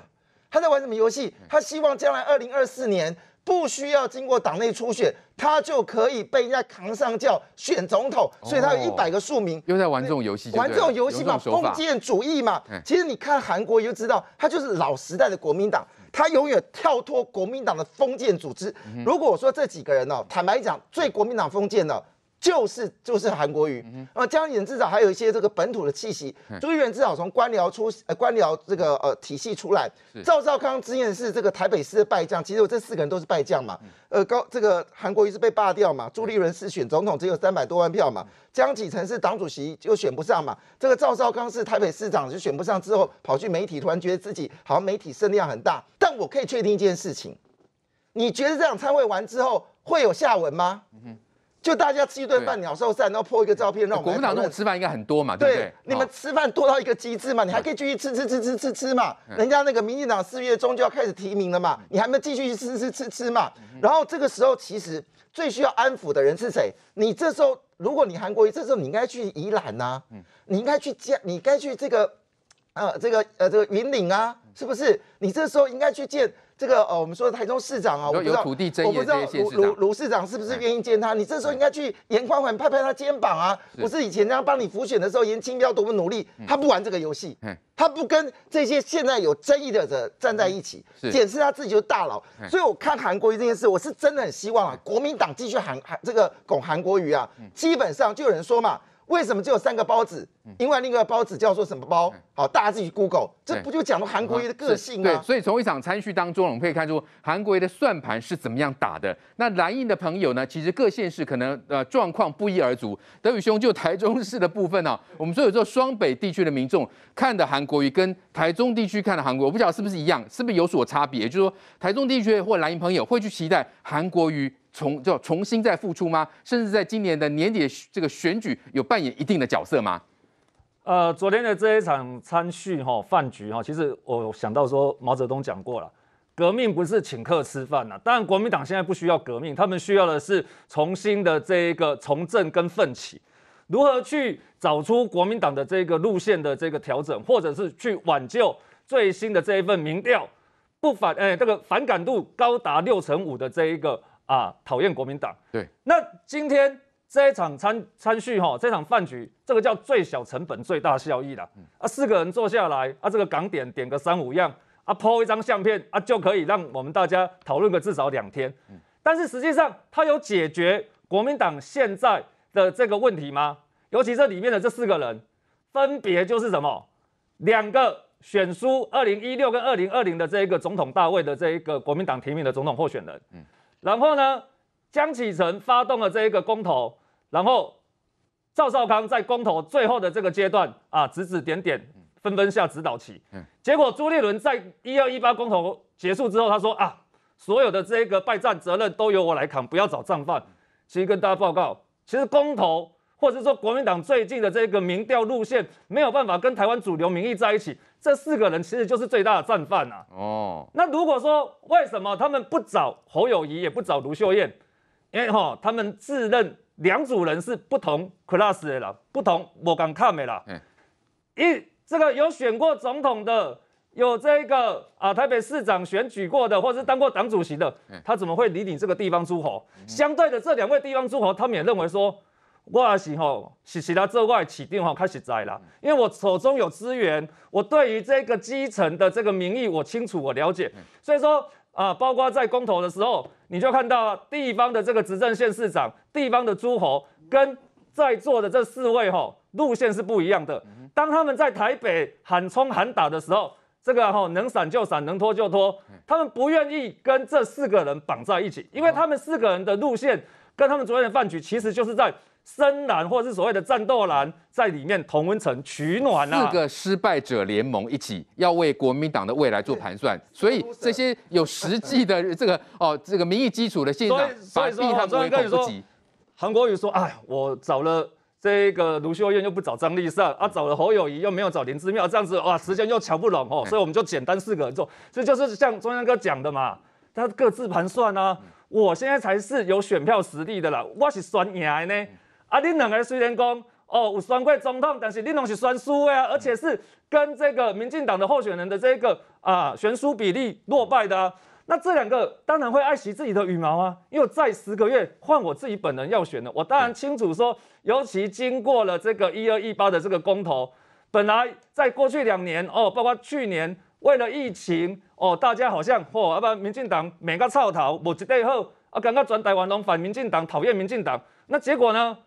他在玩什么游戏？他希望将来二零二四年。不需要经过党内初选，他就可以被人家扛上轿选总统，所以他有一百个庶民又在玩这种游戏，玩这种游戏嘛，封建主义嘛。其实你看韩国就知道，他就是老时代的国民党，他永远跳脱国民党的封建组织。如果说这几个人呢，坦白讲，最国民党封建的。就是就是韩国瑜，呃，江启至少还有一些这个本土的气息，朱一伦至少从官僚出，官僚这个呃体系出来。赵少康之前是这个台北市的败将，其实我这四个人都是败将嘛。呃，高这个韩国瑜是被罢掉嘛，朱立伦是选总统只有三百多万票嘛，江启臣是党主席又选不上嘛，这个赵少康是台北市长就选不上之后跑去媒体，突然觉得自己好像媒体声量很大。但我可以确定一件事情，你觉得这场参会完之后会有下文吗？就大家吃一顿饭鸟兽散，然后破一个照片让我们国民党那种吃饭应该很多嘛，对不对？你们吃饭多到一个极致嘛，你还可以继续吃吃吃吃吃吃嘛。人家那个民进党四月中就要开始提名了嘛，你还没有继续吃吃吃吃嘛。然后这个时候其实最需要安抚的人是谁？你这时候如果你韩国，这时候你应该去宜兰呐，你应该去加，你该去这个呃这个呃这个云岭啊，是不是？你这时候应该去见。这个呃，我们说台中市长啊，我不知道，我不知道卢卢市长是不是愿意见他？你这时候应该去严宽宏拍拍他肩膀啊！不是以前他帮你浮选的时候，严清彪多么努力，他不玩这个游戏，他不跟这些现在有争议的人站在一起，显示他自己是大佬。所以我看韩国瑜这件事，我是真的很希望啊，国民党继续喊喊这个拱韩国瑜啊，基本上就有人说嘛。为什么只有三个包子？另外那个包子叫做什么包？好，大字 Google，这不就讲了韩国瑜的个性吗？对，所以从一场参叙当中，我们可以看出韩国瑜的算盘是怎么样打的。那蓝印的朋友呢？其实各县市可能呃状况不一而足。德宇兄就台中市的部分啊，我们说有候双北地区的民众看的韩国瑜，跟台中地区看的韩国，我不晓得是不是一样，是不是有所差别？也就是说，台中地区或蓝印朋友会去期待韩国瑜。重就重新再复出吗？甚至在今年的年底这个选举有扮演一定的角色吗？呃，昨天的这一场餐叙哈饭局哈，其实我想到说毛泽东讲过了，革命不是请客吃饭呐。当然国民党现在不需要革命，他们需要的是重新的这一个从政跟奋起，如何去找出国民党的这个路线的这个调整，或者是去挽救最新的这一份民调不反哎这个反感度高达六成五的这一个。啊，讨厌国民党。对，那今天这一场餐餐叙哈，这场饭局，这个叫最小成本最大效益的。啊，四个人坐下来，啊，这个港点点个三五样，啊，抛一张相片，啊，就可以让我们大家讨论个至少两天。但是实际上，它有解决国民党现在的这个问题吗？尤其这里面的这四个人，分别就是什么？两个选书二零一六跟二零二零的这一个总统大位的这一个国民党提名的总统候选人。然后呢，江启臣发动了这一个公投，然后赵少康在公投最后的这个阶段啊，指指点点，纷纷下指导棋。结果朱立伦在一二一八公投结束之后，他说啊，所有的这一个败战责任都由我来扛，不要找战犯。其实跟大家报告，其实公投。或者是说国民党最近的这个民调路线没有办法跟台湾主流民意在一起，这四个人其实就是最大的战犯啊！哦，那如果说为什么他们不找侯友谊也不找卢秀燕？因为哈，他们自认两组人是不同 class 的啦，不同我敢看的啦。嗯，一这个有选过总统的，有这个啊台北市长选举过的，或是当过党主席的，他怎么会理你这个地方诸侯？相对的，这两位地方诸侯，他们也认为说。我也是吼，其其他这块起定吼开始在了，因为我手中有资源，我对于这个基层的这个民意我清楚我了解，所以说啊，包括在公投的时候，你就看到地方的这个执政县市长、地方的诸侯跟在座的这四位吼路线是不一样的。当他们在台北喊冲喊打的时候，这个吼能闪就闪，能拖就拖，他们不愿意跟这四个人绑在一起，因为他们四个人的路线跟他们昨天的饭局其实就是在。深蓝或是所谓的战斗蓝，在里面同温层取暖呐。四个失败者联盟一起要为国民党的未来做盘算，所以这些有实际的这个哦这个民意基础的现象，所以所以说，韩国瑜说，韩国瑜说，哎，我找了这个卢秀燕，又不找张立胜，啊，找了侯友谊，又没有找林志妙，这样子哇，时间又瞧不拢哦，所以我们就简单四个人做，这就是像中央哥讲的嘛，他各自盘算啊，我现在才是有选票实力的啦，我是选赢呢？啊，你两个虽然讲哦，有选过总统，但是你拢是选输的呀，而且是跟这个民进党的候选人的这个啊悬殊比例落败的。啊。那这两个当然会爱惜自己的羽毛啊，因为再十个月换我自己本人要选了，我当然清楚说，尤其经过了这个一二一八的这个公投，本来在过去两年哦，包括去年为了疫情哦，大家好像嚯啊不，然民进党每个操头无一对后啊，刚刚转台湾人反民进党，讨厌民进党，那结果呢？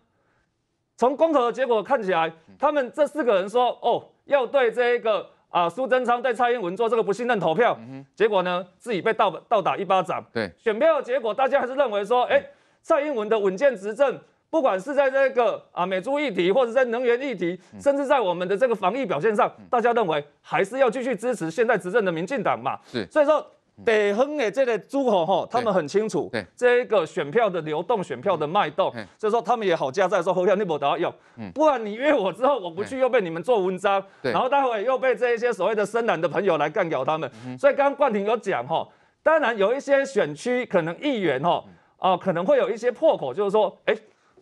从公投的结果看起来，他们这四个人说：“哦，要对这一个啊苏贞昌对蔡英文做这个不信任投票。”结果呢，自己被倒倒打一巴掌。对，选票结果大家还是认为说：“哎，蔡英文的稳健执政，不管是在这个啊美猪议题，或者在能源议题，甚至在我们的这个防疫表现上，大家认为还是要继续支持现在执政的民进党嘛。”是，所以说。北亨的这个诸侯吼，他们很清楚这个选票的流动、选票的脉动，所以说他们也好加在说后票你都要用，不然你约我之后我不去，又被你们做文章，然后待会又被这一些所谓的深蓝的朋友来干掉他们。所以刚刚冠廷有讲吼，当然有一些选区可能议员吼啊，可能会有一些破口，就是说诶。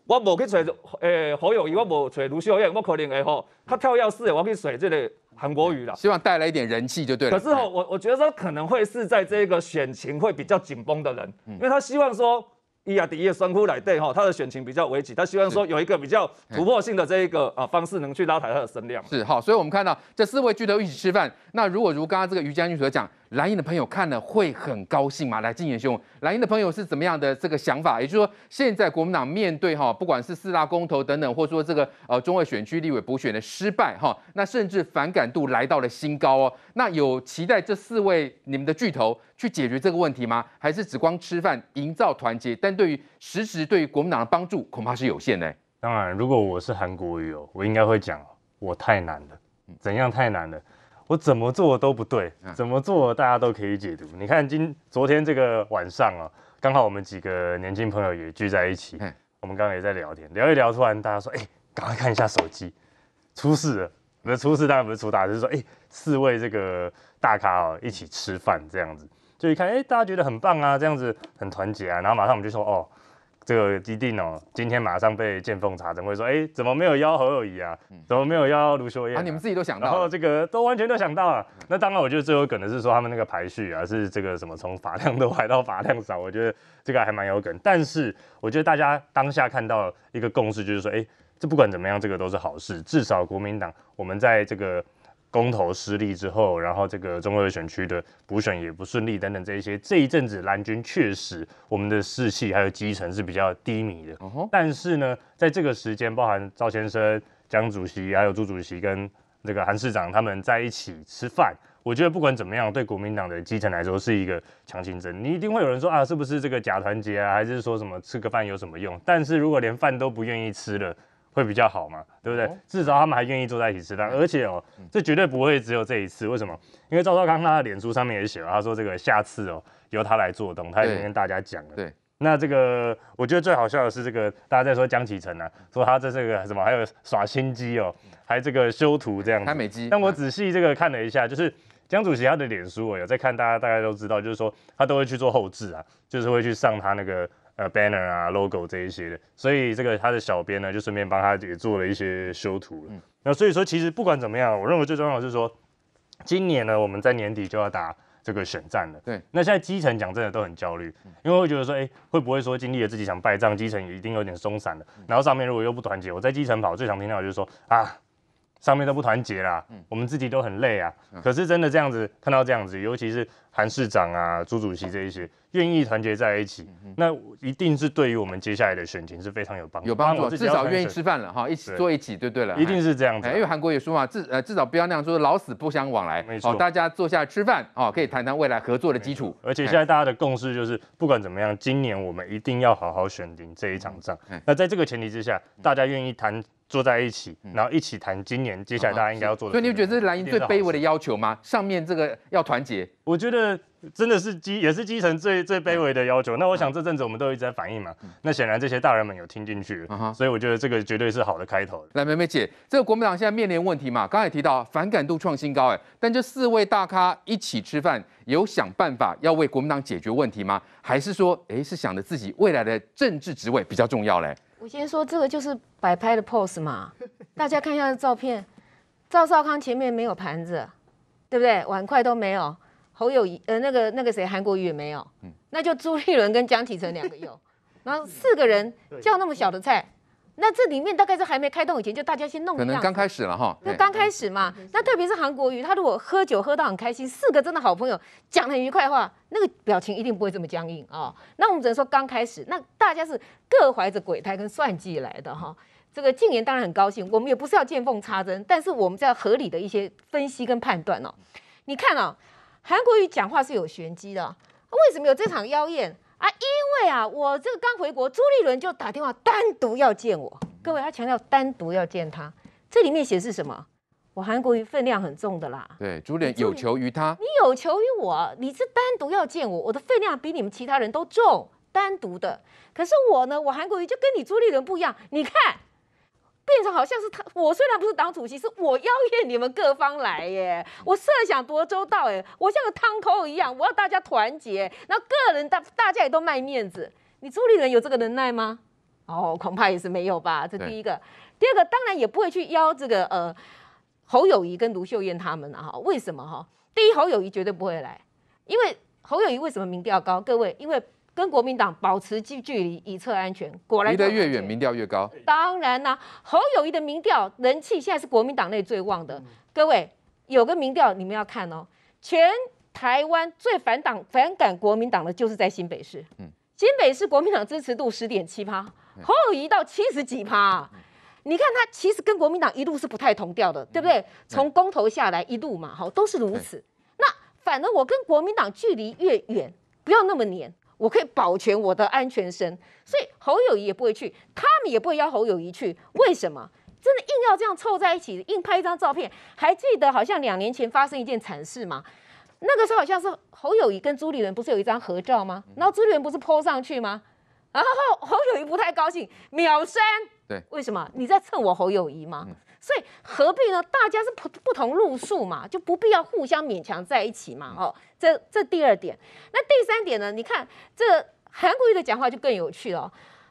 我冇去揣，诶，何友谊，我冇揣卢秀燕，我可能诶吼，他跳要死我我去揣这个韩国语啦。希望带来一点人气就对了。可是吼，我我觉得说可能会是在这个选情会比较紧绷的人，因为他希望说伊亚迪耶孙库来对吼，他的选情比较危急，他希望说有一个比较突破性的这一个啊方式能去拉抬他的声量。是哈，所以我们看到这四位巨头一起吃饭，那如果如刚刚这个于将军所讲。蓝营的朋友看了会很高兴吗？来，金言兄，蓝营的朋友是怎么样的这个想法？也就是说，现在国民党面对哈，不管是四大公投等等，或者说这个呃中二选区立委补选的失败哈，那甚至反感度来到了新高哦。那有期待这四位你们的巨头去解决这个问题吗？还是只光吃饭营造团结？但对于实时对于国民党的帮助恐怕是有限的。当然，如果我是韩国瑜哦，我应该会讲，我太难了，怎样太难了。我怎么做都不对，怎么做大家都可以解读。你看今昨天这个晚上啊，刚好我们几个年轻朋友也聚在一起，我们刚刚也在聊天，聊一聊，突然大家说，哎，赶快看一下手机，出事了。那出事当然不是出大事，是说，哎，四位这个大咖哦一起吃饭这样子，就一看，哎，大家觉得很棒啊，这样子很团结啊，然后马上我们就说，哦。这个一定哦，今天马上被剑锋查，怎会说？哎，怎么没有邀侯友谊啊？怎么没有邀卢修燕啊？你们自己都想，然后这个都完全都想到了。那当然，我觉得最有梗的是说他们那个排序啊，是这个什么从发量多排到发量少，我觉得这个还蛮有梗。但是我觉得大家当下看到一个共识就是说，哎，这不管怎么样，这个都是好事。至少国民党我们在这个。公投失利之后，然后这个中会选区的补选也不顺利，等等这一些，这一阵子蓝军确实我们的士气还有基层是比较低迷的。但是呢，在这个时间，包含赵先生、江主席、还有朱主席跟这个韩市长他们在一起吃饭，我觉得不管怎么样，对国民党的基层来说是一个强心针。你一定会有人说啊，是不是这个假团结啊，还是说什么吃个饭有什么用？但是如果连饭都不愿意吃了。会比较好嘛，对不对？至少他们还愿意坐在一起吃饭，而且哦，这绝对不会只有这一次。为什么？因为赵昭康他的脸书上面也写了，他说这个下次哦，由他来做东，他已经跟大家讲了。对，那这个我觉得最好笑的是这个，大家在说江启臣啊，说他在这个什么还有耍心机哦，还这个修图这样。子。美机。我仔细这个看了一下，就是江主席他的脸书，我有在看大家，大家都知道，就是说他都会去做后置啊，就是会去上他那个。啊，banner 啊，logo 这一些的，所以这个他的小编呢，就顺便帮他也做了一些修图了。那所以说，其实不管怎么样，我认为最重要的是说，今年呢，我们在年底就要打这个选战了。对，那现在基层讲真的都很焦虑，因为会觉得说，哎，会不会说经历了自己想败仗，基层也一定有点松散了。然后上面如果又不团结，我在基层跑，最常听到就是说啊。上面都不团结啦，我们自己都很累啊。可是真的这样子看到这样子，尤其是韩市长啊、朱主席这一些，愿意团结在一起，那一定是对于我们接下来的选情是非常有帮助。有帮助，至少愿意吃饭了哈，一起坐一起，就不对了？一定是这样子，因为韩国也说嘛，至呃至少不要那样说老死不相往来。没错，大家坐下吃饭哦，可以谈谈未来合作的基础。而且现在大家的共识就是，不管怎么样，今年我们一定要好好选定这一场仗。那在这个前提之下，大家愿意谈。坐在一起，然后一起谈今年接下来大家应该要做的。所以你会觉得这是蓝营最卑微的要求吗？上面这个要团结，我觉得真的是基也是基层最最卑微的要求。那我想这阵子我们都一直在反映嘛，那显然这些大人们有听进去，所以我觉得这个绝对是好的开头。来，梅梅姐，这个国民党现在面临问题嘛？刚才提到反感度创新高，哎，但这四位大咖一起吃饭，有想办法要为国民党解决问题吗？还是说，哎，是想着自己未来的政治职位比较重要嘞？我先说，这个就是摆拍的 pose 嘛，大家看一下照片。赵少康前面没有盘子，对不对？碗筷都没有。侯友谊，呃，那个那个谁，韩国瑜也没有。那就朱立伦跟江启臣两个有。然后四个人叫那么小的菜。那这里面大概是还没开动以前，就大家先弄。可能刚开始了哈，那刚开始嘛。那特别是韩国瑜，他如果喝酒喝到很开心，四个真的好朋友讲很愉快的话，那个表情一定不会这么僵硬啊。那我们只能说刚开始。那大家是各怀着鬼胎跟算计来的哈。这个晋言当然很高兴，我们也不是要见缝插针，但是我们在合理的一些分析跟判断哦。你看啊，韩国瑜讲话是有玄机的，为什么有这场妖艳？啊，因为啊，我这个刚回国，朱立伦就打电话单独要见我。各位，他强调单独要见他，这里面写是什么？我韩国瑜分量很重的啦。对，朱连有求于他，你有求于我，你是单独要见我，我的分量比你们其他人都重，单独的。可是我呢，我韩国瑜就跟你朱立伦不一样，你看。变成好像是他，我虽然不是党主席，是我邀约你们各方来耶。我设想多周到耶，我像个汤口一样，我要大家团结。那个人大大家也都卖面子，你朱立伦有这个能耐吗？哦，恐怕也是没有吧。这第一个，第二个当然也不会去邀这个呃侯友谊跟卢秀燕他们了哈。为什么哈？第一，侯友谊绝对不会来，因为侯友谊为什么民调高？各位，因为。跟国民党保持距距离以测安全，果然离得越远，民调越高。当然啦，侯友谊的民调人气现在是国民党内最旺的。各位有个民调，你们要看哦。全台湾最反党、反感国民党的，就是在新北市。嗯，新北市国民党支持度十点七趴，侯友谊到七十几趴。你看他其实跟国民党一路是不太同调的，对不对？从公投下来一路嘛，好，都是如此。那反正我跟国民党距离越远，不要那么黏。我可以保全我的安全身，所以侯友谊也不会去，他们也不会邀侯友谊去。为什么？真的硬要这样凑在一起，硬拍一张照片？还记得好像两年前发生一件惨事吗？那个时候好像是侯友谊跟朱丽伦不是有一张合照吗？然后朱丽伦不是泼上去吗？然后侯友谊不太高兴，秒删。对，为什么？你在蹭我侯友谊吗？所以何必呢？大家是不不同路数嘛，就不必要互相勉强在一起嘛。哦，这这第二点。那第三点呢？你看这韩国瑜的讲话就更有趣哦，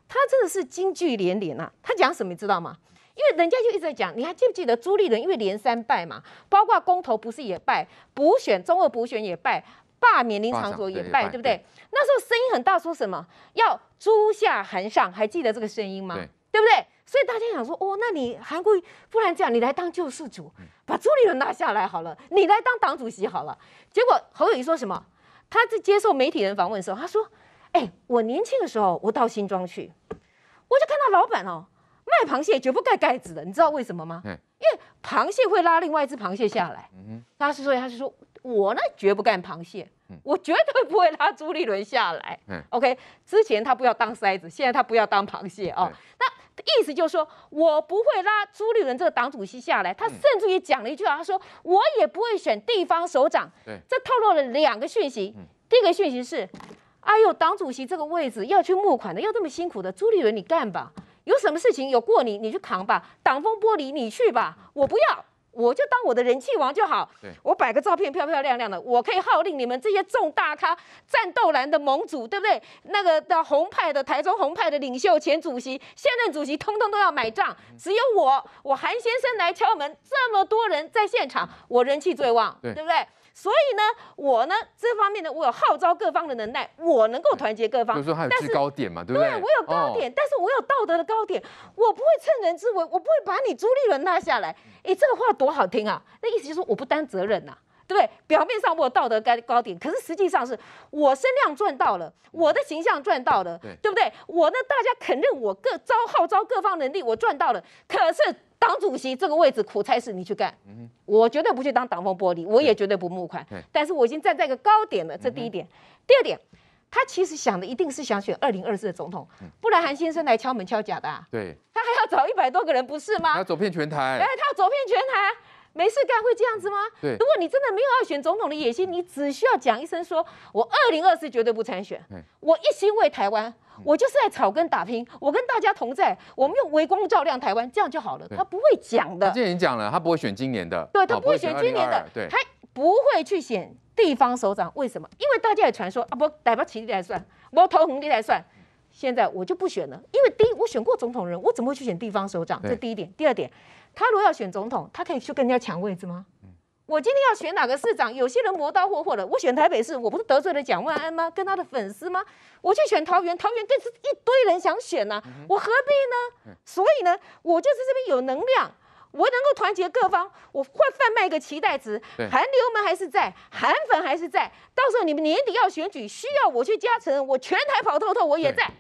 他真的是金句连连呐。他讲什么你知道吗？因为人家就一直在讲，你还记不记得朱立伦？因为连三败嘛，包括公投不是也败，补选中二补选也败，罢免林长佐也败，对不对？那时候声音很大，说什么要朱下韩上，还记得这个声音吗？对不对？所以大家想说，哦，那你韩国不然这样，你来当救世主，把朱立伦拉下来好了，你来当党主席好了。结果侯友谊说什么？他在接受媒体人访问的时候，他说：“哎，我年轻的时候，我到新庄去，我就看到老板哦，卖螃蟹绝不盖盖子的。你知道为什么吗？因为螃蟹会拉另外一只螃蟹下来。他是说，他是说我呢绝不干螃蟹。”我绝对不会拉朱立伦下来。嗯，OK，之前他不要当筛子，现在他不要当螃蟹哦。那意思就是说我不会拉朱立伦这个党主席下来。他甚至于讲了一句话，他说我也不会选地方首长。这透露了两个讯息。第一个讯息是，哎呦，党主席这个位置要去募款的，要这么辛苦的，朱立伦你干吧。有什么事情有过你，你去扛吧。挡风玻璃你去吧，我不要。我就当我的人气王就好，我摆个照片漂漂亮亮的，我可以号令你们这些众大咖、战斗蓝的盟主，对不对？那个的红派的台中红派的领袖、前主席、现任主席，通通都要买账。只有我，我韩先生来敲门，这么多人在现场，我人气最旺，对不对？所以呢，我呢这方面呢，我有号召各方的能耐，我能够团结各方。就说他有制高点嘛，对不对？对，我有高点，但是我有道德的高点，我不会趁人之危，我不会把你朱立伦拉下来。哎，这个话多好听啊！那意思就是说我不担责任呐，对不对？表面上我有道德高高点，可是实际上是我身量赚到了，我的形象赚到了，对对不对？我呢，大家肯认我各招号召各方能力，我赚到了，可是。党主席这个位置苦差事，你去干。嗯，我绝对不去当挡风玻璃，我也绝对不募款。但是我已经站在一个高点了，这第一点。第二点，他其实想的一定是想选二零二四的总统，不然韩先生来敲门敲假的。对，他还要找一百多个人，不是吗？他走遍全台。哎，他要走遍全台。没事干会这样子吗？对，如果你真的没有要选总统的野心，你只需要讲一声，说我二零二四绝对不参选，我一心为台湾，我就是在草根打拼，我跟大家同在，我们用微光照亮台湾，这样就好了。他不会讲的。已年讲了，他不会选今年的。对，他不会选今年的，他不会去选地方首长。为什么？因为大家也传说啊，不，代表起例来算，我投红地来算。现在我就不选了，因为第一，我选过总统人，我怎么会去选地方首长？这第一点。第二点，他如果要选总统，他可以去跟人家抢位置吗？我今天要选哪个市长？有些人磨刀霍霍的，我选台北市，我不是得罪了蒋万安吗？跟他的粉丝吗？我去选桃园，桃园更是一堆人想选呐，我何必呢？所以呢，我就是这边有能量，我能够团结各方，我会贩卖一个期待值。韩流们还是在，韩粉还是在。到时候你们年底要选举，需要我去加成，我全台跑透透，我也在。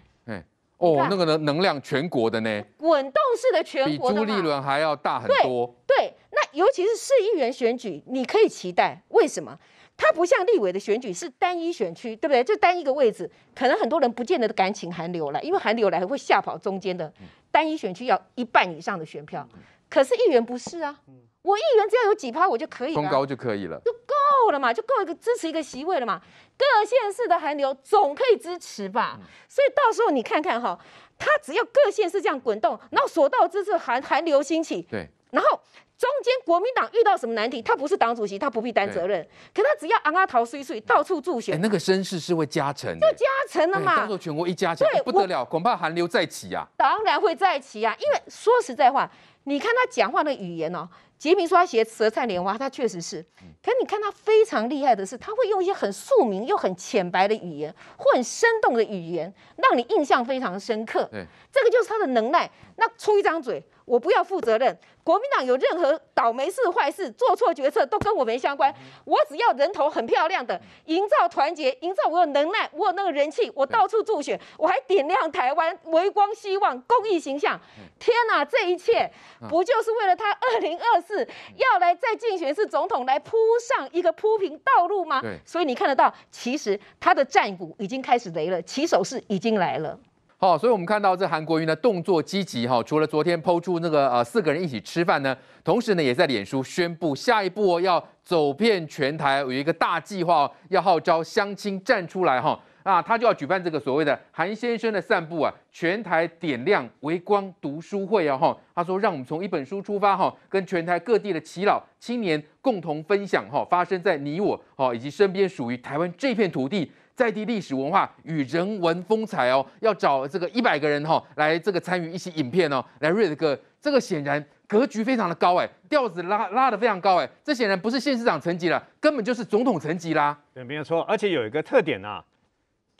哦，那个能能量全国的呢？滚动式的全国的比朱立伦还要大很多。对，那尤其是市议员选举，你可以期待。为什么？它不像立委的选举是单一选区，对不对？就单一个位置，可能很多人不见得敢请韩流来，因为韩流来还会吓跑中间的。单一选区要一半以上的选票，可是议员不是啊。我一员只要有几趴，我就可以了，工高就可以了，就够了嘛，就够一个支持一个席位了嘛。各县市的寒流总可以支持吧？所以到时候你看看哈，他只要各县市这样滚动，然后所到之处寒寒流兴起，对，然后中间国民党遇到什么难题，他不是党主席，他不必担责任，可他只要昂阿逃衰衰到处助选，那个声势是会加成，就加成了嘛，当做全国一加成，对，不得了，恐怕寒流再起呀，当然会再起呀，因为说实在话，你看他讲话的语言哦。明说他写《舌灿莲花，他确实是。可你看他非常厉害的是，他会用一些很庶民又很浅白的语言，或很生动的语言，让你印象非常深刻。这个就是他的能耐。那出一张嘴，我不要负责任。国民党有任何倒霉事、坏事、做错决策，都跟我没相关。我只要人头很漂亮的，营造团结，营造我有能耐，我有那个人气，我到处助选，我还点亮台湾，微光希望，公益形象。天呐，这一切不就是为了他二零二？是要来再竞选是总统来铺上一个铺平道路吗？所以你看得到，其实他的战鼓已经开始擂了，起手是已经来了。好，所以我们看到这韩国瑜呢动作积极哈，除了昨天抛出那个呃四个人一起吃饭呢，同时呢也在脸书宣布下一步要走遍全台有一个大计划，要号召乡亲站出来哈。啊，他就要举办这个所谓的韩先生的散步啊，全台点亮微光读书会啊，哈，他说让我们从一本书出发，哈，跟全台各地的耆老青年共同分享，哈，发生在你我哈，以及身边属于台湾这片土地在地历史文化与人文风采哦，要找这个一百个人哈来这个参与一起影片哦，来 read 个这个显然格局非常的高哎，调子拉拉的非常高哎，这显然不是县市长层级了，根本就是总统层级啦。对，没有错，而且有一个特点呐。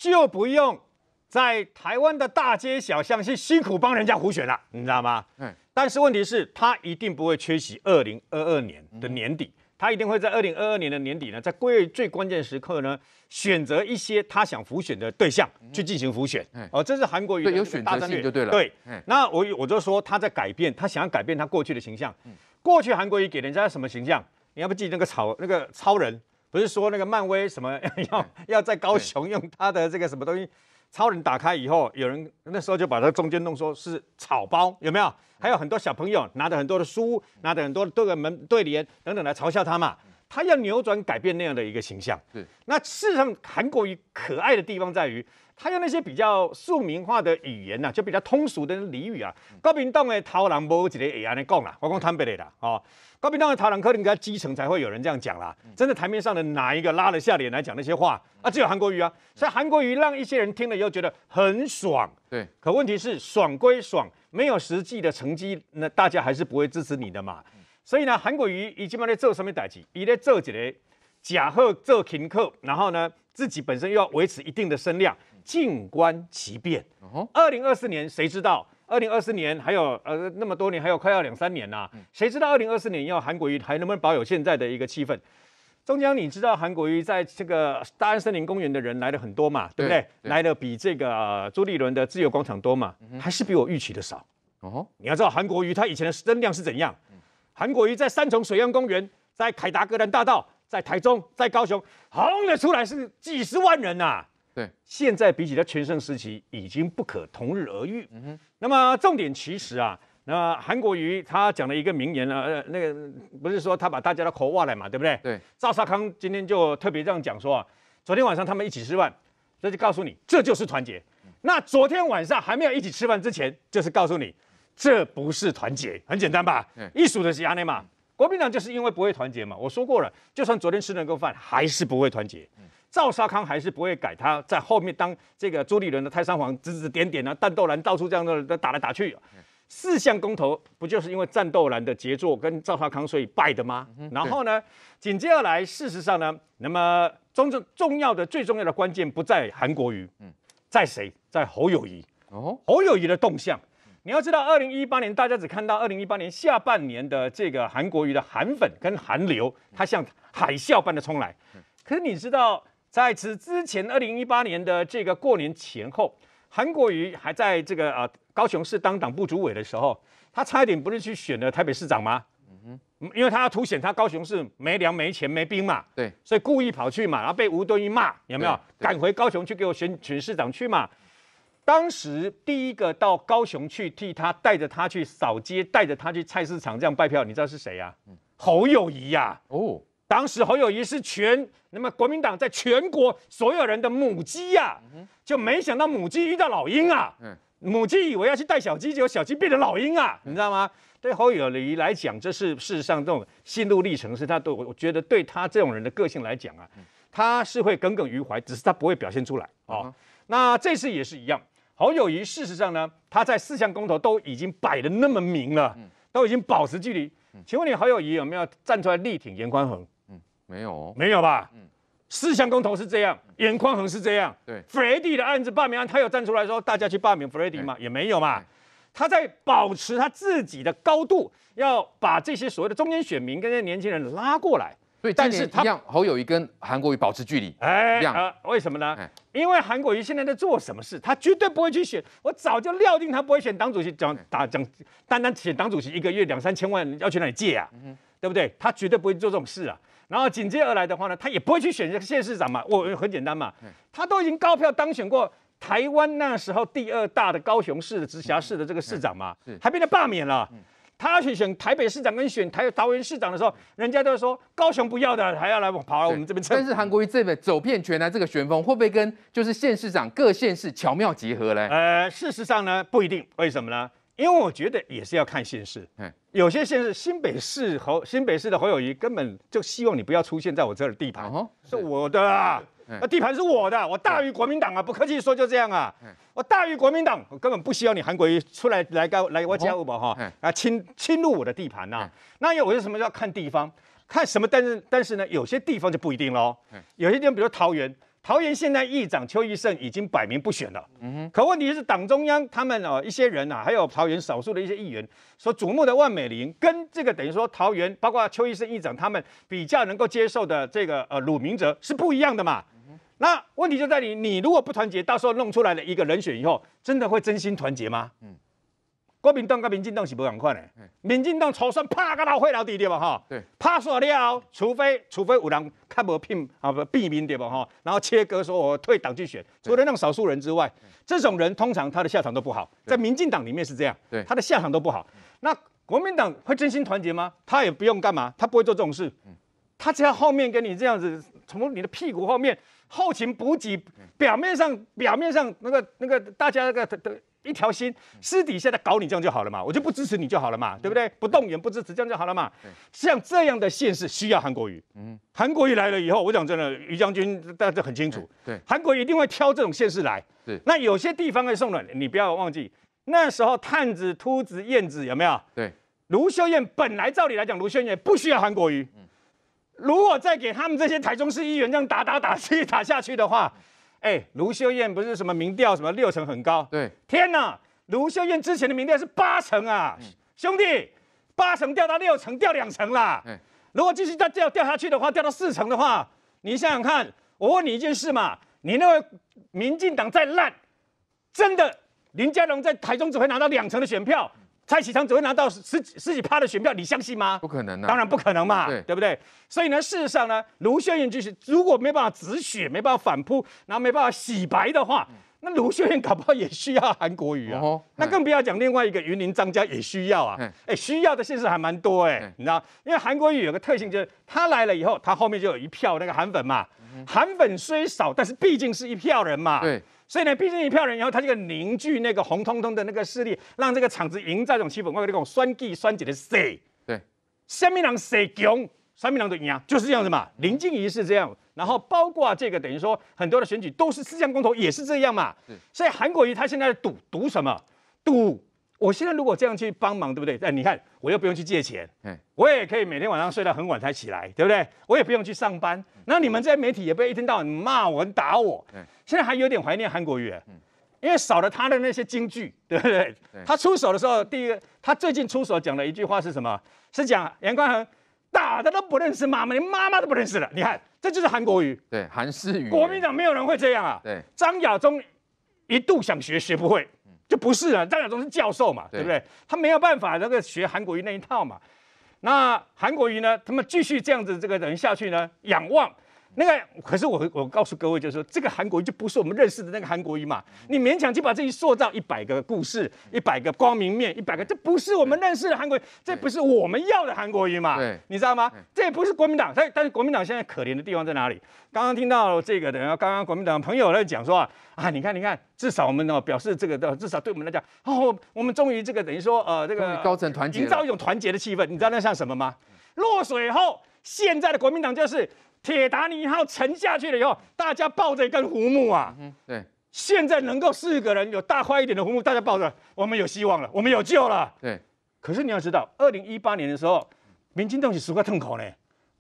就不用在台湾的大街小巷去辛苦帮人家浮选了，你知道吗？嗯。但是问题是，他一定不会缺席2022年的年底，他一定会在2022年的年底呢，在最最关键时刻呢，选择一些他想浮选的对象去进行浮选。哦，这是韩国瑜大战略就对了。对。嗯。那我我就说他在改变，他想要改变他过去的形象。嗯。过去韩国瑜给人家什么形象？你要不记那个超那个超人。不是说那个漫威什么 要要在高雄用他的这个什么东西，超人打开以后，有人那时候就把他中间弄说是草包，有没有？还有很多小朋友拿着很多的书，拿着很多对门对联等等来嘲笑他嘛。他要扭转改变那样的一个形象。对，那事实上韩国瑜可爱的地方在于。他用那些比较庶民化的语言呐，就比较通俗的俚语啊，高屏洞的超人无一个会安尼讲啦。我讲坦白的啦，哦，高屏洞的超人可能在基层才会有人这样讲啦。真的台面上的哪一个拉了下脸来讲那些话啊？只有韩国瑜啊。所以韩国瑜让一些人听了以后觉得很爽，对。可问题是爽归爽，没有实际的成绩，那大家还是不会支持你的嘛。所以呢，韩国瑜已经把在做上面代志，伊在做一个假好做停课，然后呢？自己本身又要维持一定的声量，静观其变。二零二四年谁知道？二零二四年还有呃那么多年，还有快要两三年呐，谁知道二零二四年要韩国瑜还能不能保有现在的一个气氛？中江，你知道韩国瑜在这个大安森林公园的人来的很多嘛？对不对？来的比这个朱立伦的自由广场多嘛？还是比我预期的少？哦，你要知道韩国瑜他以前的声量是怎样？韩国瑜在三重水源公园，在凯达格兰大道。在台中，在高雄，红的出来是几十万人呐。对，现在比起他全盛时期，已经不可同日而语。嗯哼。那么重点其实啊，那韩国瑜他讲了一个名言呢，那个不是说他把大家的口挖来嘛，对不对？对。赵少康今天就特别这样讲说啊，昨天晚上他们一起吃饭，这就告诉你，这就是团结。那昨天晚上还没有一起吃饭之前，就是告诉你，这不是团结，很简单吧？嗯。一数的是阿内嘛，国民党就是因为不会团结嘛，我说过了，就算昨天吃那个饭，还是不会团结。赵少康还是不会改，他在后面当这个朱立伦的太上皇，指指点点呢。战斗蓝到处这样的打来打去，四项公投不就是因为战斗蓝的杰作跟赵少康所以败的吗？然后呢，紧接而来，事实上呢，那么重重重要的最重要的关键不在韩国瑜，嗯，在谁？在侯友谊。哦，侯友谊的动向。你要知道，二零一八年大家只看到二零一八年下半年的这个韩国瑜的韩粉跟韩流，他像海啸般的冲来。可是你知道，在此之前，二零一八年的这个过年前后，韩国瑜还在这个呃高雄市当党部主委的时候，他差一点不是去选了台北市长吗？嗯哼，因为他要凸显他高雄市没粮、没钱、没兵嘛。对，所以故意跑去嘛，然后被吴敦义骂，有没有？赶回高雄去给我选选市长去嘛。当时第一个到高雄去替他带着他去扫街，带着他去菜市场这样拜票，你知道是谁呀？侯友谊呀！哦，当时侯友谊是全那么国民党在全国所有人的母鸡呀，就没想到母鸡遇到老鹰啊！嗯，母鸡以为要去带小鸡，结果小鸡变成老鹰啊！你知道吗？对侯友谊来讲，这是事实上这种心路历程是他对我我觉得对他这种人的个性来讲啊，他是会耿耿于怀，只是他不会表现出来啊。那这次也是一样。侯友谊，事实上呢，他在四项公投都已经摆的那么明了，都已经保持距离。请问你，侯友谊有没有站出来力挺严宽恒？嗯，没有，没有吧？嗯，四项公投是这样，严宽恒是这样。对，Freddie 的案子，罢免案，他有站出来说大家去罢免 Freddie 吗？也没有嘛。他在保持他自己的高度，要把这些所谓的中间选民跟这些年轻人拉过来。对，但是他侯友谊跟韩国瑜保持距离，一样，为什么呢？因为韩国瑜现在在做什么事？他绝对不会去选。我早就料定他不会选党主席，讲打讲，单单选党主席一个月两三千万，要去哪里借啊？对不对？他绝对不会做这种事啊。然后紧接而来的话呢，他也不会去选县市长嘛。我很简单嘛，他都已经高票当选过台湾那时候第二大的高雄市的直辖市的这个市长嘛，还被他罢免了。他去选台北市长跟选台桃园市长的时候，人家都说高雄不要的，还要来跑来我们这边争。但是韩国瑜这边走遍全台这个旋风，会不会跟就是县市长各县市巧妙结合呢？呃，事实上呢不一定，为什么呢？因为我觉得也是要看县市，有些县市新北市侯新北市的侯友谊根本就希望你不要出现在我这儿地盘，是我的啊。地盘是我的，我大于国民党啊！不客气说，就这样啊！我大于国民党，我根本不需要你韩国出来来干来我家务吧哈啊！侵侵入我的地盘呐！那有为是什么要看地方？看什么？但是但是呢，有些地方就不一定喽。有些地方比如桃园，桃园现在议长邱毅胜已经摆明不选了。嗯哼，可问题是党中央他们哦一些人呐，还有桃园少数的一些议员，所瞩目的万美玲，跟这个等于说桃园包括邱毅胜议长他们比较能够接受的这个呃鲁明哲是不一样的嘛？那问题就在你，你如果不团结，到时候弄出来的一个人选以后，真的会真心团结吗？嗯，国民党跟民进党是不两块的，民进党抽算啪给他会到底对不哈？对，啪碎了，除非除非有人看不聘啊不避面对吧？哈？然后切割说我退党去选，除了那种少数人之外，这种人通常他的下场都不好，在民进党里面是这样，对，他的下场都不好。那国民党会真心团结吗？他也不用干嘛，他不会做这种事，他只要后面跟你这样子，从你的屁股后面。后勤补给，表面上表面上那个那个大家那个的的一条心，私底下在搞你这样就好了嘛，我就不支持你就好了嘛，对不对？不动员不支持这样就好了嘛。像这样的县市需要韩国瑜，嗯，韩国瑜来了以后，我讲真的，于将军大家很清楚，对，韩国瑜一定会挑这种县市来，对。那有些地方会送暖，你不要忘记，那时候探子秃子燕子有没有？对，卢秀燕本来照理来讲，卢秀燕不需要韩国瑜，嗯。如果再给他们这些台中市议员这样打打打去打下去的话，哎，卢秀燕不是什么民调什么六成很高？对，天呐，卢秀燕之前的民调是八成啊，兄弟，八成掉到六成，掉两成啦。如果继续再掉掉下去的话，掉到四成的话，你想想看，我问你一件事嘛，你认为民进党再烂，真的林佳龙在台中只会拿到两成的选票？蔡启昌只会拿到十十几十几趴的选票，你相信吗？不可能，当然不可能嘛，对不对？所以呢，事实上呢，卢秀燕就是如果没办法止血，没办法反扑，然后没办法洗白的话，那卢秀燕搞不好也需要韩国瑜啊。那更不要讲另外一个云林张家也需要啊。哎，需要的现实还蛮多哎，你知道，因为韩国瑜有个特性，就是他来了以后，他后面就有一票那个韩粉嘛。韩粉虽少，但是毕竟是一票人嘛。对，所以呢，毕竟一票人，然后他这个凝聚那个红彤彤的那个势力，让这个厂子赢这种气氛，外者这种酸计酸计的谁？对，下面人谁强，下面人都赢，就是这样子嘛。临近仪式这样，然后包括这个等于说很多的选举都是四项公投，也是这样嘛。所以韩国瑜他现在赌赌什么？赌。我现在如果这样去帮忙，对不对？哎，你看我又不用去借钱，我也可以每天晚上睡到很晚才起来，对不对？我也不用去上班。那你们在媒体也不一天到晚骂我、打我。现在还有点怀念韩国语，因为少了他的那些金句，对不对？他出手的时候，第一个，他最近出手讲的一句话是什么？是讲严宽衡打的都不认识妈妈，连妈妈都不认识了。你看，这就是韩国语。对，韩式语。国民党没有人会这样啊。对。张亚中一度想学，学不会。就不是了，张亚中是教授嘛，对不对？他没有办法那个学韩国瑜那一套嘛。那韩国瑜呢，他们继续这样子这个等下去呢，仰望。那个可是我我告诉各位，就是说这个韩国就不是我们认识的那个韩国瑜嘛。你勉强去把自己塑造一百个故事，一百个光明面，一百个，这不是我们认识的韩国，这不是我们要的韩国瑜嘛？你知道吗？这也不是国民党。但但是国民党现在可怜的地方在哪里？刚刚听到这个等于刚刚国民党朋友在讲说啊，啊你看你看，至少我们呢表示这个的，至少对我们来讲，哦，我们终于这个等于说呃这个营造一种团结的气氛，你知道那像什么吗？落水后现在的国民党就是。铁达尼号沉下去了以后，大家抱着一根浮木啊，对，现在能够四个人有大块一点的浮木，大家抱着，我们有希望了，我们有救了。对，可是你要知道，二零一八年的时候，民进党是十过痛苦呢。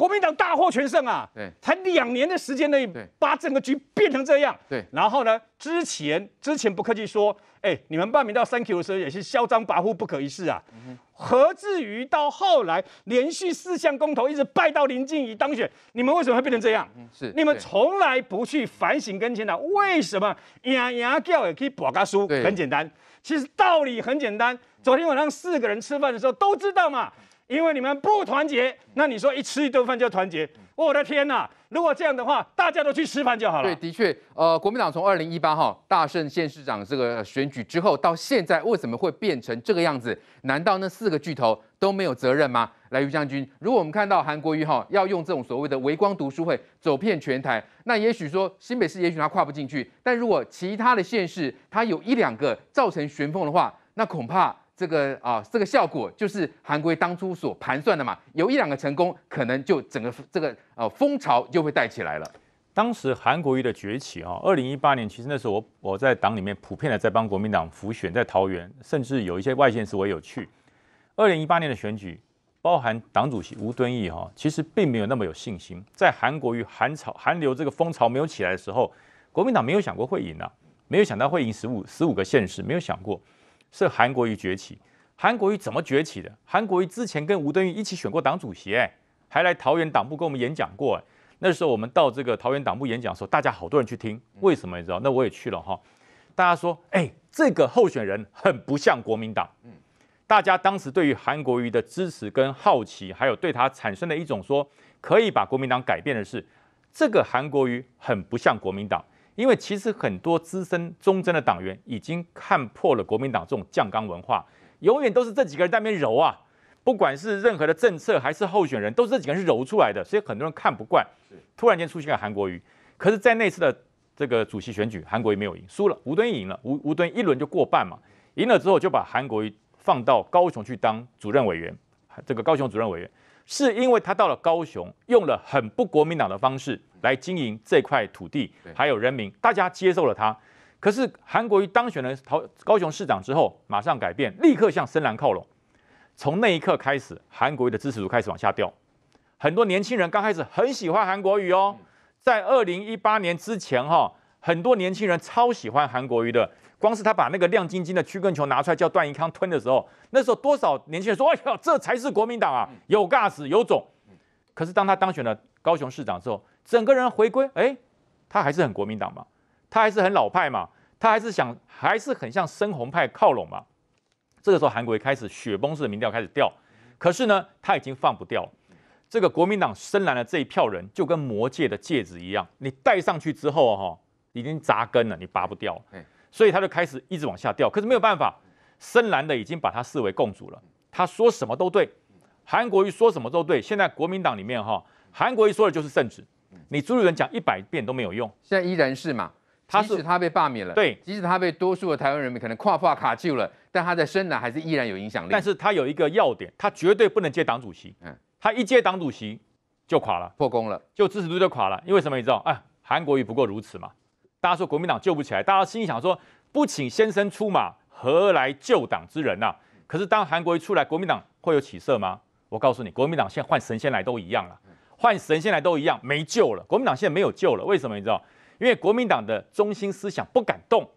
国民党大获全胜啊！对，才两年的时间内，把整个局变成这样。对，然后呢？之前之前不客气说，哎，你们败民到三 Q 的时候也是嚣张跋扈、不可一世啊。嗯哼。何至于到后来连续四项公投一直败到林静怡当选？你们为什么会变成这样？是你们从来不去反省跟检讨，为什么牙牙叫也可以保个输？很简单，其实道理很简单。昨天晚上四个人吃饭的时候都知道嘛。因为你们不团结，那你说一吃一顿饭就团结？我的天呐！如果这样的话，大家都去吃饭就好了。对，的确，呃，国民党从二零一八哈大胜县市长这个选举之后到现在，为什么会变成这个样子？难道那四个巨头都没有责任吗？来，于将军，如果我们看到韩国瑜哈要用这种所谓的微光读书会走遍全台，那也许说新北市也许他跨不进去，但如果其他的县市他有一两个造成旋风的话，那恐怕。这个啊，这个效果就是韩国当初所盘算的嘛。有一两个成功，可能就整个这个呃风潮就会带起来了。当时韩国瑜的崛起啊，二零一八年其实那时候我我在党里面普遍的在帮国民党辅选，在桃园，甚至有一些外县市我也有去。二零一八年的选举，包含党主席吴敦义哈，其实并没有那么有信心。在韩国瑜韩潮韩流这个风潮没有起来的时候，国民党没有想过会赢啊，没有想到会赢十五十五个县市，没有想过。是韩国瑜崛起。韩国瑜怎么崛起的？韩国瑜之前跟吴敦义一起选过党主席，哎，还来桃园党部跟我们演讲过。那时候我们到这个桃园党部演讲的时候，大家好多人去听，为什么你知道？那我也去了哈。大家说，哎，这个候选人很不像国民党。大家当时对于韩国瑜的支持跟好奇，还有对他产生的一种说可以把国民党改变的是，这个韩国瑜很不像国民党。因为其实很多资深忠贞的党员已经看破了国民党这种酱缸文化，永远都是这几个人在那边揉啊，不管是任何的政策还是候选人，都是这几个人揉出来的，所以很多人看不惯。突然间出现了韩国瑜，可是，在那次的这个主席选举，韩国瑜没有赢，输了，吴敦义赢了，吴吴敦一轮就过半嘛，赢了之后就把韩国瑜放到高雄去当主任委员，这个高雄主任委员。是因为他到了高雄，用了很不国民党的方式来经营这块土地，还有人民，大家接受了他。可是韩国瑜当选了桃高雄市长之后，马上改变，立刻向深蓝靠拢。从那一刻开始，韩国瑜的支持度开始往下掉。很多年轻人刚开始很喜欢韩国瑜哦，在二零一八年之前哈，很多年轻人超喜欢韩国瑜的。光是他把那个亮晶晶的曲棍球拿出来叫段宜康吞的时候，那时候多少年轻人说：“哎呀，这才是国民党啊，有 g a 有种。”可是当他当选了高雄市长之后，整个人回归，哎，他还是很国民党嘛，他还是很老派嘛，他还是想，还是很向深红派靠拢嘛。这个时候，韩国开始雪崩式的民调开始掉，可是呢，他已经放不掉这个国民党深蓝的这一票人，就跟魔戒的戒指一样，你戴上去之后哈，已经扎根了，你拔不掉。所以他就开始一直往下掉，可是没有办法，深蓝的已经把他视为共主了，他说什么都对，韩国瑜说什么都对。现在国民党里面哈，韩国瑜说的就是圣旨，你朱立伦讲一百遍都没有用。现在依然是嘛，即使他被罢免了，对，即使他被多数的台湾人民可能跨跨卡救了，但他在深蓝还是依然有影响力。但是他有一个要点，他绝对不能接党主席，嗯，他一接党主席就垮了，破功了，就支持度就垮了。因为什么你知道？哎，韩国瑜不过如此嘛。大家说国民党救不起来，大家心里想说：不请先生出马，何来救党之人呐？可是当韩国一出来，国民党会有起色吗？我告诉你，国民党现在换神仙来都一样了，换神仙来都一样，没救了。国民党现在没有救了，为什么？你知道？因为国民党的中心思想不敢动，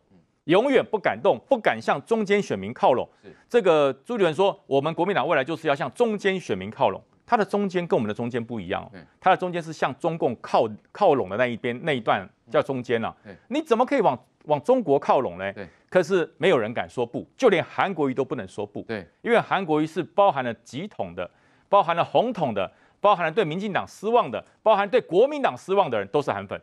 永远不敢动，不敢向中间选民靠拢。这个朱立伦说，我们国民党未来就是要向中间选民靠拢。它的中间跟我们的中间不一样，它的中间是向中共靠靠拢的那一边那一段叫中间呢？你怎么可以往往中国靠拢呢？可是没有人敢说不，就连韩国瑜都不能说不。因为韩国瑜是包含了极统的，包含了红统的，包含了对民进党失望的，包含对国民党失望的人都是韩粉。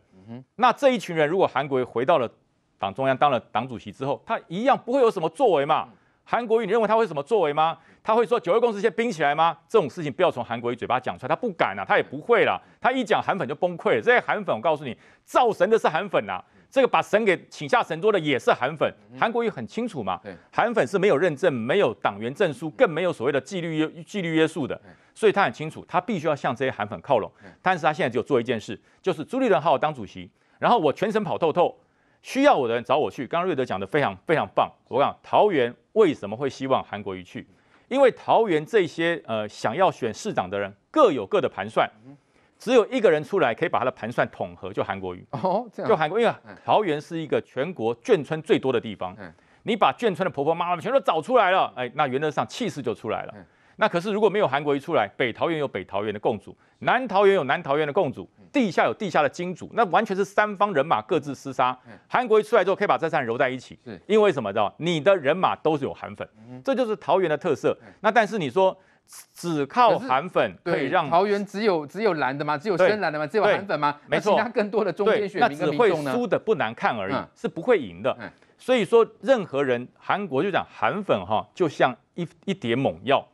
那这一群人如果韩国瑜回到了党中央当了党主席之后，他一样不会有什么作为嘛？韩国瑜，你认为他会什么作为吗？他会说九二共识先冰起来吗？这种事情不要从韩国瑜嘴巴讲出来，他不敢啊，他也不会啦。他一讲韩粉就崩溃。这些韩粉，我告诉你，造神的是韩粉啊，这个把神给请下神桌的也是韩粉。韩国瑜很清楚嘛，韩粉是没有认证、没有党员证书、更没有所谓的纪律约纪律约束的，所以他很清楚，他必须要向这些韩粉靠拢。但是他现在就做一件事，就是朱立伦好好当主席，然后我全程跑透透。需要我的人找我去。刚刚瑞德讲的非常非常棒。我讲桃园为什么会希望韩国瑜去？因为桃园这些呃想要选市长的人各有各的盘算，只有一个人出来可以把他的盘算统合，就韩国瑜。哦，这样。就韩国因为桃园是一个全国眷村最多的地方，你把眷村的婆婆妈妈全都找出来了，哎，那原则上气势就出来了。那可是，如果没有韩国一出来，北桃园有北桃园的共主，南桃园有南桃园的共主，地下有地下的金主，那完全是三方人马各自厮杀。韩国一出来之后，可以把这三人揉在一起。因为什么的？你的人马都是有韩粉，这就是桃园的特色。那但是你说只靠韩粉可以让桃园只有只有蓝的吗？只有深蓝的吗？只有韩粉吗？没错，其他更多的中间选民跟民众输的不难看而已，是不会赢的。所以说，任何人韩国就讲韩粉哈，就像一一碟猛药。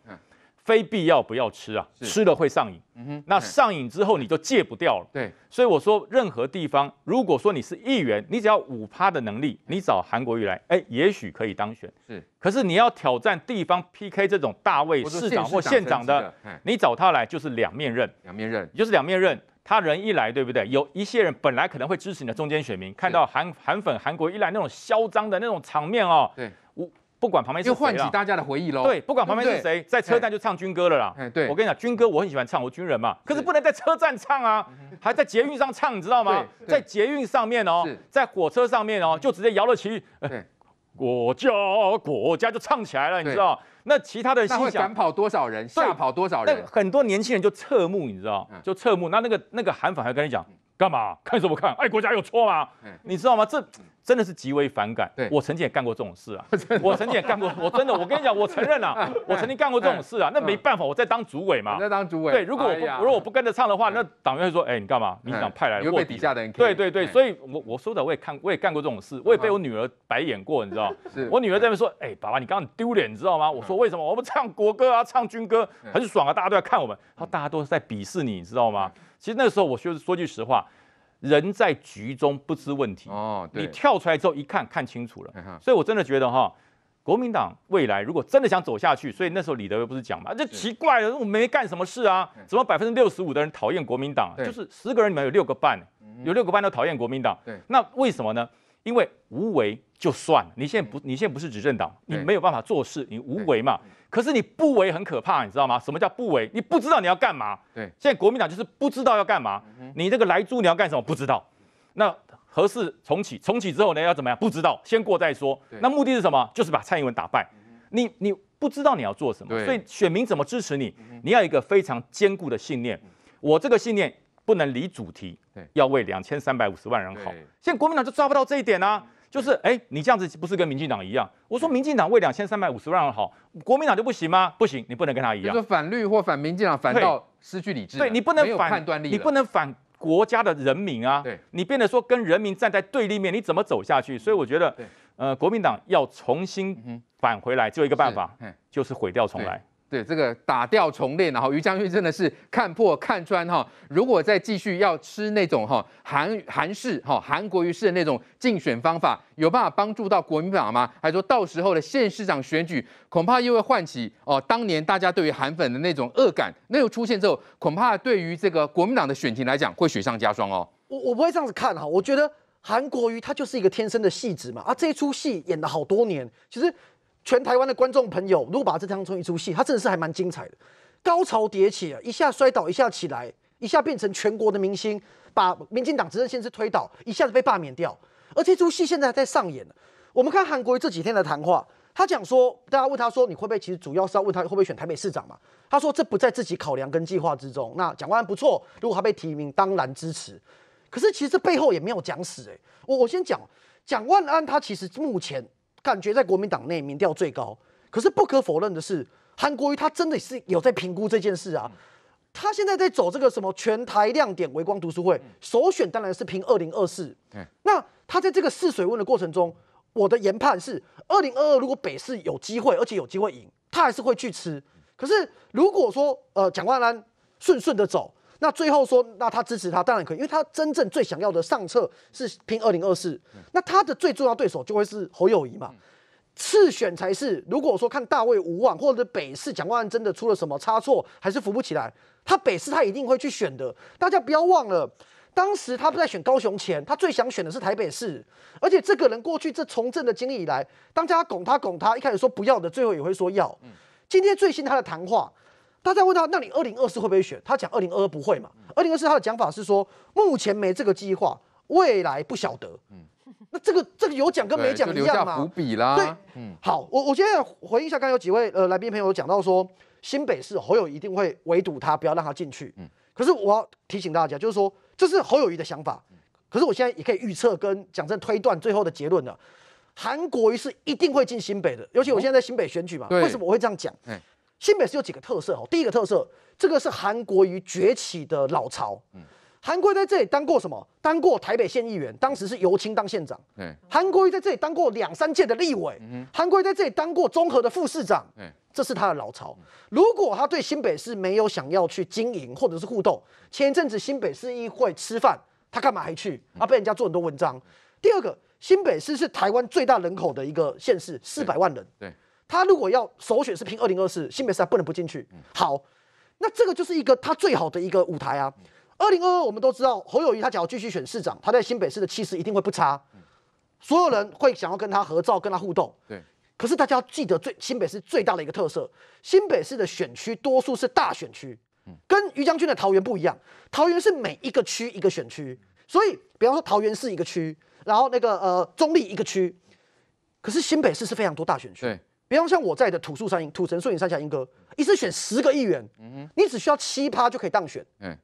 非必要不要吃啊，吃了会上瘾。嗯哼，那上瘾之后你就戒不掉了。对，所以我说任何地方，如果说你是议员，你只要五趴的能力，你找韩国瑜来，哎，也许可以当选。是，可是你要挑战地方 PK 这种大位市长或县长的，你找他来就是两面刃。两面刃，就是两面刃。他人一来，对不对？有一些人本来可能会支持你的中间选民，看到韩韩粉韩国瑜来那种嚣张的那种场面哦，对。不管旁边就唤起大家的回忆喽。对，不管旁边是谁，在车站就唱军歌了啦。哎，对，我跟你讲，军歌我很喜欢唱，我军人嘛。可是不能在车站唱啊，还在捷运上唱，你知道吗？在捷运上面哦，在火车上面哦，就直接摇了旗，对，国家国家就唱起来了，你知道？那其他的想，赶跑多少人，吓跑多少人？很多年轻人就侧目，你知道？就侧目。那那个那个韩粉还跟你讲。干嘛看什么看？哎，国家有错吗？你知道吗？这真的是极为反感。我曾经也干过这种事啊。我曾经也干过，我真的，我跟你讲，我承认啊，我曾经干过这种事啊。那没办法，我在当主委嘛。在当主委。对，如果我如果我不跟着唱的话，那党员会说：哎，你干嘛？你想派来的。底下的人。对对对，所以我我说的我也看，我也干过这种事，我也被我女儿白眼过，你知道 我女儿在那边说：哎，爸爸，你刚刚很丢脸，你知道吗？我说为什么？我们唱国歌啊，唱军歌很爽啊，大家都要看我们，大家都是在鄙视你，你知道吗？其实那时候我就是说句实话，人在局中不知问题。哦，你跳出来之后一看看清楚了。所以我真的觉得哈，国民党未来如果真的想走下去，所以那时候李德又不是讲嘛，就奇怪了，我没干什么事啊，怎么百分之六十五的人讨厌国民党？就是十个人里面有六个半，有六个半都讨厌国民党。对，那为什么呢？因为无为就算了，你现在不，你现在不是执政党，你没有办法做事，你无为嘛。可是你不为很可怕，你知道吗？什么叫不为？你不知道你要干嘛。对，现在国民党就是不知道要干嘛。你这个来租你要干什么？不知道。那何事重启，重启之后呢要怎么样？不知道，先过再说。那目的是什么？就是把蔡英文打败。你你不知道你要做什么，所以选民怎么支持你？你要一个非常坚固的信念。我这个信念。不能离主题，要为两千三百五十万人好。现在国民党就抓不到这一点啊，就是哎，你这样子不是跟民进党一样？我说民进党为两千三百五十万人好，国民党就不行吗？不行，你不能跟他一样。说反绿或反民进党，反倒失去理智。对你不能反判断力，你不能反国家的人民啊。你变得说跟人民站在对立面，你怎么走下去？所以我觉得，呃，国民党要重新返回来，只有一个办法，就是毁掉重来。对这个打掉重练，然后于将军真的是看破看穿哈。如果再继续要吃那种哈韩韩式哈韩国瑜式的那种竞选方法，有办法帮助到国民党吗？还是说到时候的县市长选举，恐怕又会唤起哦当年大家对于韩粉的那种恶感。那又出现之后，恐怕对于这个国民党的选情来讲，会雪上加霜哦。我我不会这样子看哈，我觉得韩国瑜他就是一个天生的戏子嘛，啊，这一出戏演了好多年，其实。全台湾的观众朋友，如果把这当成一出戏，他真的是还蛮精彩的，高潮迭起啊，一下摔倒，一下起来，一下变成全国的明星，把民进党执政先知推倒，一下子被罢免掉，而这出戏现在还在上演呢。我们看韩国这几天的谈话，他讲说，大家问他说你会不会，其实主要是要问他会不会选台北市长嘛？他说这不在自己考量跟计划之中。那蒋万安不错，如果他被提名，当然支持。可是其实这背后也没有讲死哎，我我先讲蒋万安，他其实目前。感觉在国民党内民调最高，可是不可否认的是，韩国瑜他真的是有在评估这件事啊。他现在在走这个什么全台亮点微光读书会，首选当然是评二零二四。那他在这个试水温的过程中，我的研判是：二零二二如果北市有机会，而且有机会赢，他还是会去吃。可是如果说呃，蒋万安顺顺的走。那最后说，那他支持他当然可以，因为他真正最想要的上策是拼二零二四。那他的最重要对手就会是侯友谊嘛？次选才是。如果说看大卫无望，或者北市蒋万安真的出了什么差错，还是扶不起来，他北市他一定会去选的。大家不要忘了，当时他不在选高雄前，他最想选的是台北市。而且这个人过去这从政的经历以来，当家拱他拱他，一开始说不要的，最后也会说要。今天最新他的谈话。他在问他，那你二零二四会不会选？”他讲：“二零二二不会嘛。”二零二四他的讲法是说：“目前没这个计划，未来不晓得。”嗯，那这个这个有讲跟没讲一样嘛？伏笔啦。对，嗯，好，我我现在回应一下，刚有几位呃来宾朋友讲到说，新北市侯友一定会围堵他，不要让他进去。嗯，可是我要提醒大家，就是说这是侯友谊的想法。可是我现在也可以预测跟蒋真推断最后的结论了，韩国瑜是一定会进新北的，尤其我现在在新北选举嘛。为什么我会这样讲？新北市有几个特色哦，第一个特色，这个是韩国瑜崛起的老巢。嗯，韩国瑜在这里当过什么？当过台北县议员，当时是尤清当县长。嗯，韩国瑜在这里当过两三届的立委。嗯，韩国瑜在这里当过综合的副市长。嗯，这是他的老巢。如果他对新北市没有想要去经营或者是互动，前一阵子新北市议会吃饭，他干嘛还去？啊，被人家做很多文章。第二个，新北市是台湾最大人口的一个县市，四百万人。对。他如果要首选是拼二零二四新北市，还不能不进去。好，那这个就是一个他最好的一个舞台啊。二零二二，我们都知道侯友谊他想要继续选市长，他在新北市的气势一定会不差，所有人会想要跟他合照、跟他互动。对。可是大家要记得，最新北市最大的一个特色，新北市的选区多数是大选区，跟于将军的桃园不一样。桃园是每一个区一个选区，所以比方说桃园市一个区，然后那个呃中立一个区，可是新北市是非常多大选区。对。比方像我在的土树山影土城树影三峡英歌，一次选十个议员，你只需要七趴就可以当选。嗯，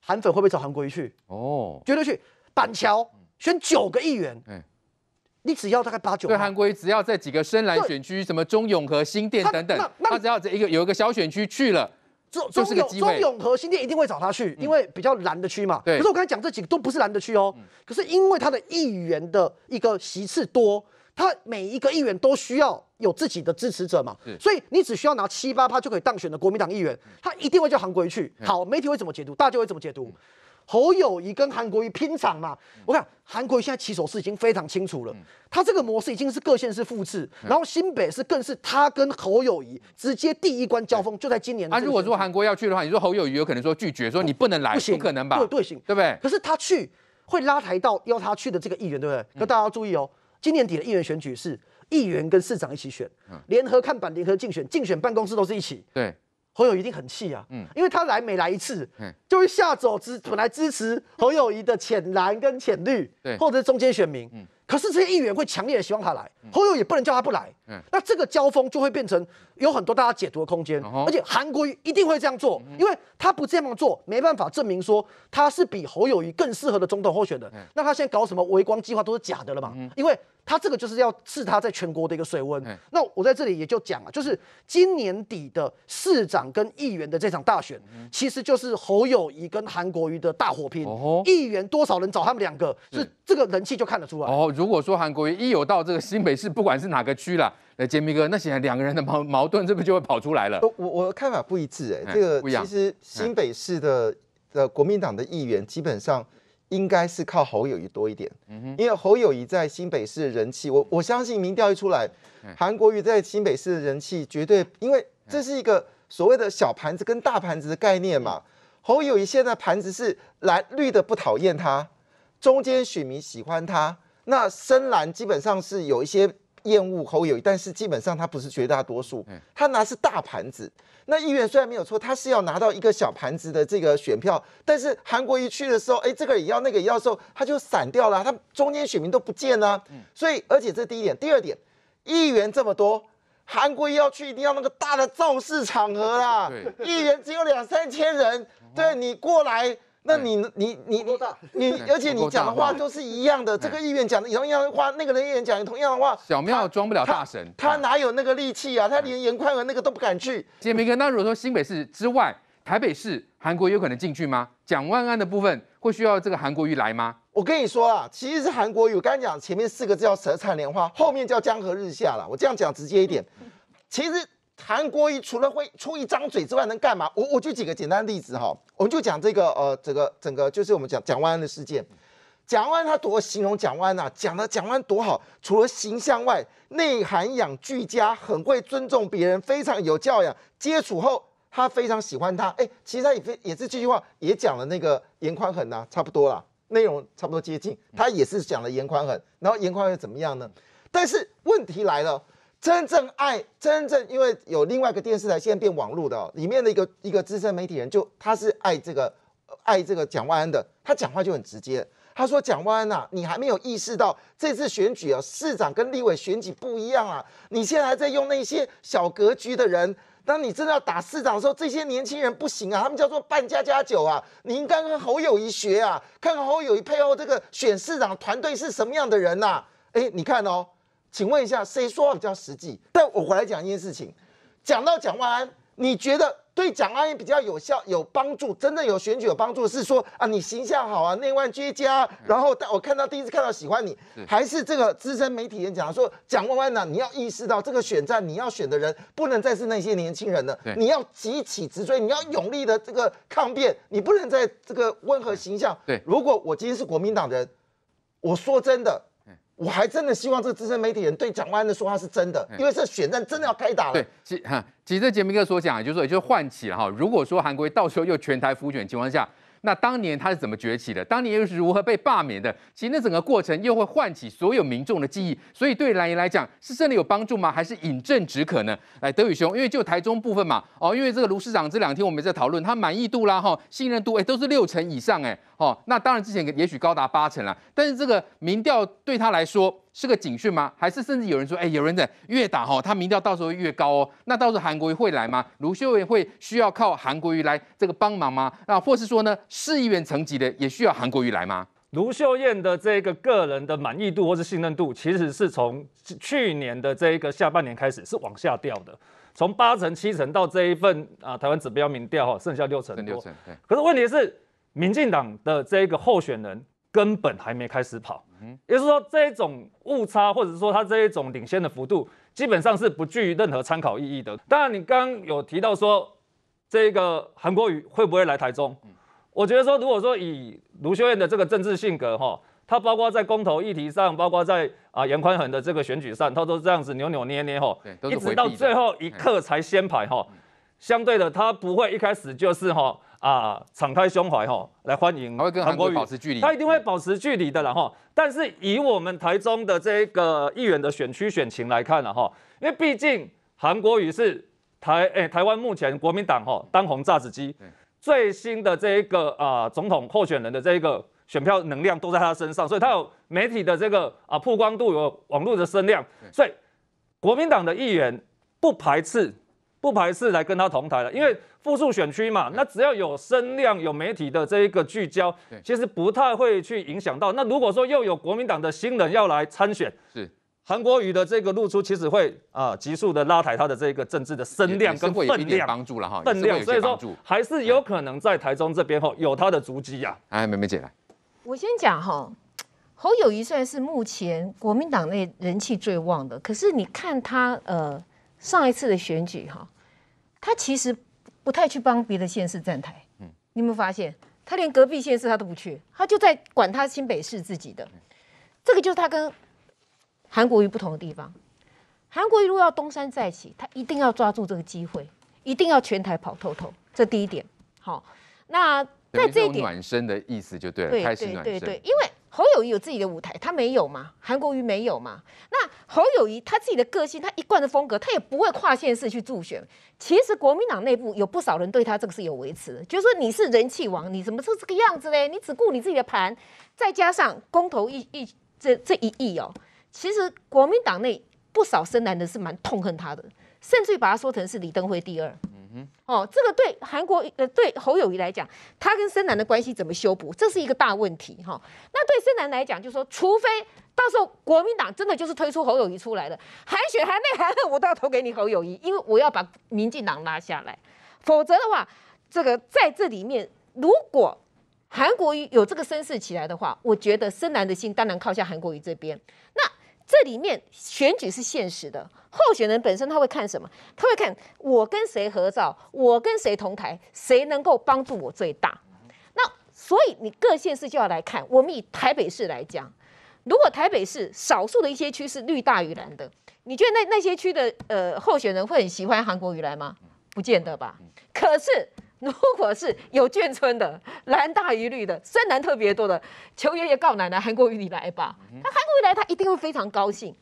韩粉会不会找韩国圭去？哦，绝对去。板桥选九个议员，嗯，你只要大概八九。对，韩圭只要在几个深蓝选区，什么中永和新店等等，他那只要这一个有一个小选区去了，中就是中永和新店一定会找他去，因为比较蓝的区嘛。可是我刚才讲这几个都不是蓝的区哦。可是因为他的议员的一个席次多。他每一个议员都需要有自己的支持者嘛，所以你只需要拿七八趴就可以当选的国民党议员，他一定会叫韩国瑜去。好，媒体会怎么解读，大家会怎么解读？侯友谊跟韩国瑜拼场嘛，我看韩国瑜现在起手是已经非常清楚了，他这个模式已经是各县市复制，然后新北是更是他跟侯友谊直接第一关交锋，就在今年。啊，如果说韩国要去的话，你说侯友谊有可能说拒绝，说你不能来，不可能吧？对队对不对？可是他去会拉抬到要他去的这个议员，对不对？那大家要注意哦。今年底的议员选举是议员跟市长一起选，联合看板、联合竞选、竞选办公室都是一起。对，侯友一定很气啊，嗯，因为他来每来一次，嗯，就会吓走支本来支持侯友谊的浅蓝跟浅绿，或者是中间选民，嗯，可是这些议员会强烈希望他来，侯友也不能叫他不来，嗯，那这个交锋就会变成。有很多大家解读的空间，而且韩国瑜一定会这样做，因为他不这样做，没办法证明说他是比侯友谊更适合的总统候选人。那他现在搞什么微光计划都是假的了嘛？因为他这个就是要试他在全国的一个水温。那我在这里也就讲啊，就是今年底的市长跟议员的这场大选，其实就是侯友谊跟韩国瑜的大火拼。议员多少人找他们两个，是这个人气就看得出来。哦，如果说韩国瑜一有到这个新北市，不管是哪个区了。哎，杰明哥，那显然两个人的矛矛盾，这不就会跑出来了？我我看法不一致哎，这个其实新北市的的国民党的议员基本上应该是靠侯友谊多一点，嗯因为侯友谊在新北市的人气，我我相信民调一出来，韩国瑜在新北市的人气绝对，因为这是一个所谓的小盘子跟大盘子的概念嘛。侯友谊现在盘子是蓝绿的不讨厌他，中间选民喜欢他，那深蓝基本上是有一些。厌恶侯友但是基本上他不是绝大多数。他拿是大盘子，那议员虽然没有错，他是要拿到一个小盘子的这个选票。但是韩国一去的时候，哎，这个也要，那个也要，时候他就散掉了，他中间选民都不见了。所以，而且这第一点，第二点，议员这么多，韩国要去，一定要那个大的造势场合啦。议员只有两三千人，对你过来。那你你你你你，而且你讲的话都是一样的。这个议员讲同样的话，那个人议员讲同样的话，小庙装不了大神，他哪有那个力气啊？他连严宽和那个都不敢去。建明哥，那如果说新北市之外，台北市韩国有可能进去吗？蒋万安的部分会需要这个韩国瑜来吗？我跟你说啊，其实是韩国瑜。我刚才讲前面四个字叫舌灿莲花，后面叫江河日下了。我这样讲直接一点，其实。韩国瑜除了会出一张嘴之外，能干嘛？我我就举个简单例子哈，我们就讲这个呃，整个整个就是我们讲蒋万安的事件。蒋万安他多形容蒋万安呢？讲的蒋万安多好，除了形象外，内涵养俱佳，很会尊重别人，非常有教养。接触后，他非常喜欢他。哎，其实他也非也是这句话也讲了那个严宽很呐，差不多啦，内容差不多接近。他也是讲了严宽很，然后严宽又怎么样呢？但是问题来了。真正爱，真正因为有另外一个电视台，现在变网络的，里面的一个一个资深媒体人，就他是爱这个爱这个蒋万安的，他讲话就很直接。他说：“蒋万安呐，你还没有意识到这次选举啊，市长跟立委选举不一样啊，你现在还在用那些小格局的人，当你真的要打市长的时候，这些年轻人不行啊，他们叫做半家家酒啊，你应该跟侯友谊学啊，看看侯友谊配后这个选市长团队是什么样的人呐？哎，你看哦。”请问一下，谁说话比较实际？但我回来讲一件事情，讲到蒋万安，你觉得对蒋万安比较有效、有帮助，真的有选举有帮助，是说啊，你形象好啊，内外俱佳。然后，但我看到第一次看到喜欢你，还是这个资深媒体人讲说，蒋万安呢，你要意识到这个选战，你要选的人不能再是那些年轻人了，你要急起直追，你要勇力的这个抗辩，你不能在这个温和形象。对，如果我今天是国民党人，我说真的。我还真的希望这个资深媒体人对蒋万安的说话是真的，因为这选战真的要开打了。对，其其实杰明哥所讲，就是说，就是唤起了哈。如果说韩国到时候又全台服选的情况下，那当年他是怎么崛起的？当年又是如何被罢免的？其实那整个过程又会唤起所有民众的记忆。所以对蓝营来讲，是真的有帮助吗？还是饮鸩止渴呢？来，德宇兄，因为就台中部分嘛，哦，因为这个卢市长这两天我们在讨论他满意度啦，哈，信任度哎，都是六成以上哎。哦，那当然，之前也许高达八成了，但是这个民调对他来说是个警讯吗？还是甚至有人说，哎，有人在越打哈，他民调到时候越高哦。那到时候韩国瑜会来吗？卢秀燕会需要靠韩国瑜来这个帮忙吗？那或是说呢，市议员层级的也需要韩国瑜来吗？卢秀燕的这个个人的满意度或是信任度，其实是从去年的这个下半年开始是往下掉的，从八成七成到这一份啊台湾指标民调哈，剩下六成多。六成对。可是问题是。民进党的这个候选人根本还没开始跑，也就是说这一种误差，或者是说他这一种领先的幅度，基本上是不具任何参考意义的。当然，你刚刚有提到说这个韩国瑜会不会来台中，我觉得说如果说以卢修燕的这个政治性格，哈，他包括在公投议题上，包括在啊严宽恒的这个选举上，他都这样子扭扭捏捏，哈，一直到最后一刻才先排，哈，相对的他不会一开始就是哈。啊，敞开胸怀哈，来欢迎。他会跟韩国保持距离，他一定会保持距离的啦哈。但是以我们台中的这一个议员的选区选情来看了哈，因为毕竟韩国瑜是台诶台湾目前国民党哈当红炸子机，最新的这一个啊总统候选人的这一个选票能量都在他身上，所以他有媒体的这个啊曝光度，有网络的声量，所以国民党的议员不排斥。不排斥来跟他同台了，因为复数选区嘛，那只要有声量、有媒体的这一个聚焦，其实不太会去影响到。那如果说又有国民党的新人要来参选，是韩国瑜的这个露出，其实会啊急速的拉抬他的这个政治的声量跟分量，助了分量，所以说还是有可能在台中这边哈有他的足迹呀。哎，美美姐来，我先讲哈，侯友谊然是目前国民党内人气最旺的，可是你看他呃。上一次的选举哈，他其实不太去帮别的县市站台，嗯，你有没有发现，他连隔壁县市他都不去，他就在管他新北市自己的，这个就是他跟韩国瑜不同的地方。韩国瑜如果要东山再起，他一定要抓住这个机会，一定要全台跑透透，这第一点。好，那那这一点暖身的意思就对了，开始暖身，对，因为。侯友谊有自己的舞台，他没有吗？韩国瑜没有吗？那侯友谊他自己的个性，他一贯的风格，他也不会跨县市去助选。其实国民党内部有不少人对他这个是有维持，就是说你是人气王，你怎么是这个样子嘞？你只顾你自己的盘，再加上公投意一这这一意哦，其实国民党内不少深蓝的是蛮痛恨他的，甚至于把它说成是李登辉第二。哦，这个对韩国呃对侯友谊来讲，他跟深男的关系怎么修补，这是一个大问题哈。那对深男来讲，就是说除非到时候国民党真的就是推出侯友谊出来的，韩雪韩泪韩恨，我都要投给你侯友谊，因为我要把民进党拉下来。否则的话，这个在这里面，如果韩国瑜有这个声势起来的话，我觉得深男的心当然靠向韩国瑜这边。那。这里面选举是现实的，候选人本身他会看什么？他会看我跟谁合照，我跟谁同台，谁能够帮助我最大。那所以你各县市就要来看，我们以台北市来讲，如果台北市少数的一些区是绿大于蓝的，你觉得那那些区的呃候选人会很喜欢韩国瑜来吗？不见得吧。可是。如果是有眷村的蓝大于绿的，虽然特别多的，求爷爷告奶奶，韩国瑜你来吧。他韩国瑜来，他一定会非常高兴。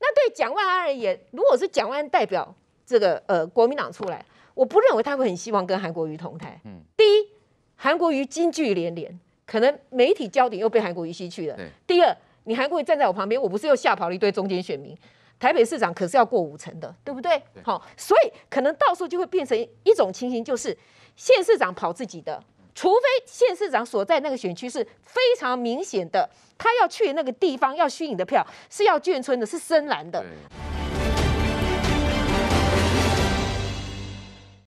那对蒋万安而言，如果是蒋万安代表这个呃国民党出来，我不认为他会很希望跟韩国瑜同台。嗯，第一，韩国瑜金句连连，可能媒体焦点又被韩国瑜吸去了。第二，你韩国瑜站在我旁边，我不是又吓跑了一堆中间选民？台北市长可是要过五成的，对不对？好，所以可能到时候就会变成一种情形，就是。县市长跑自己的，除非县市长所在那个选区是非常明显的，他要去那个地方要虚拟的票是要眷村的，是深蓝的。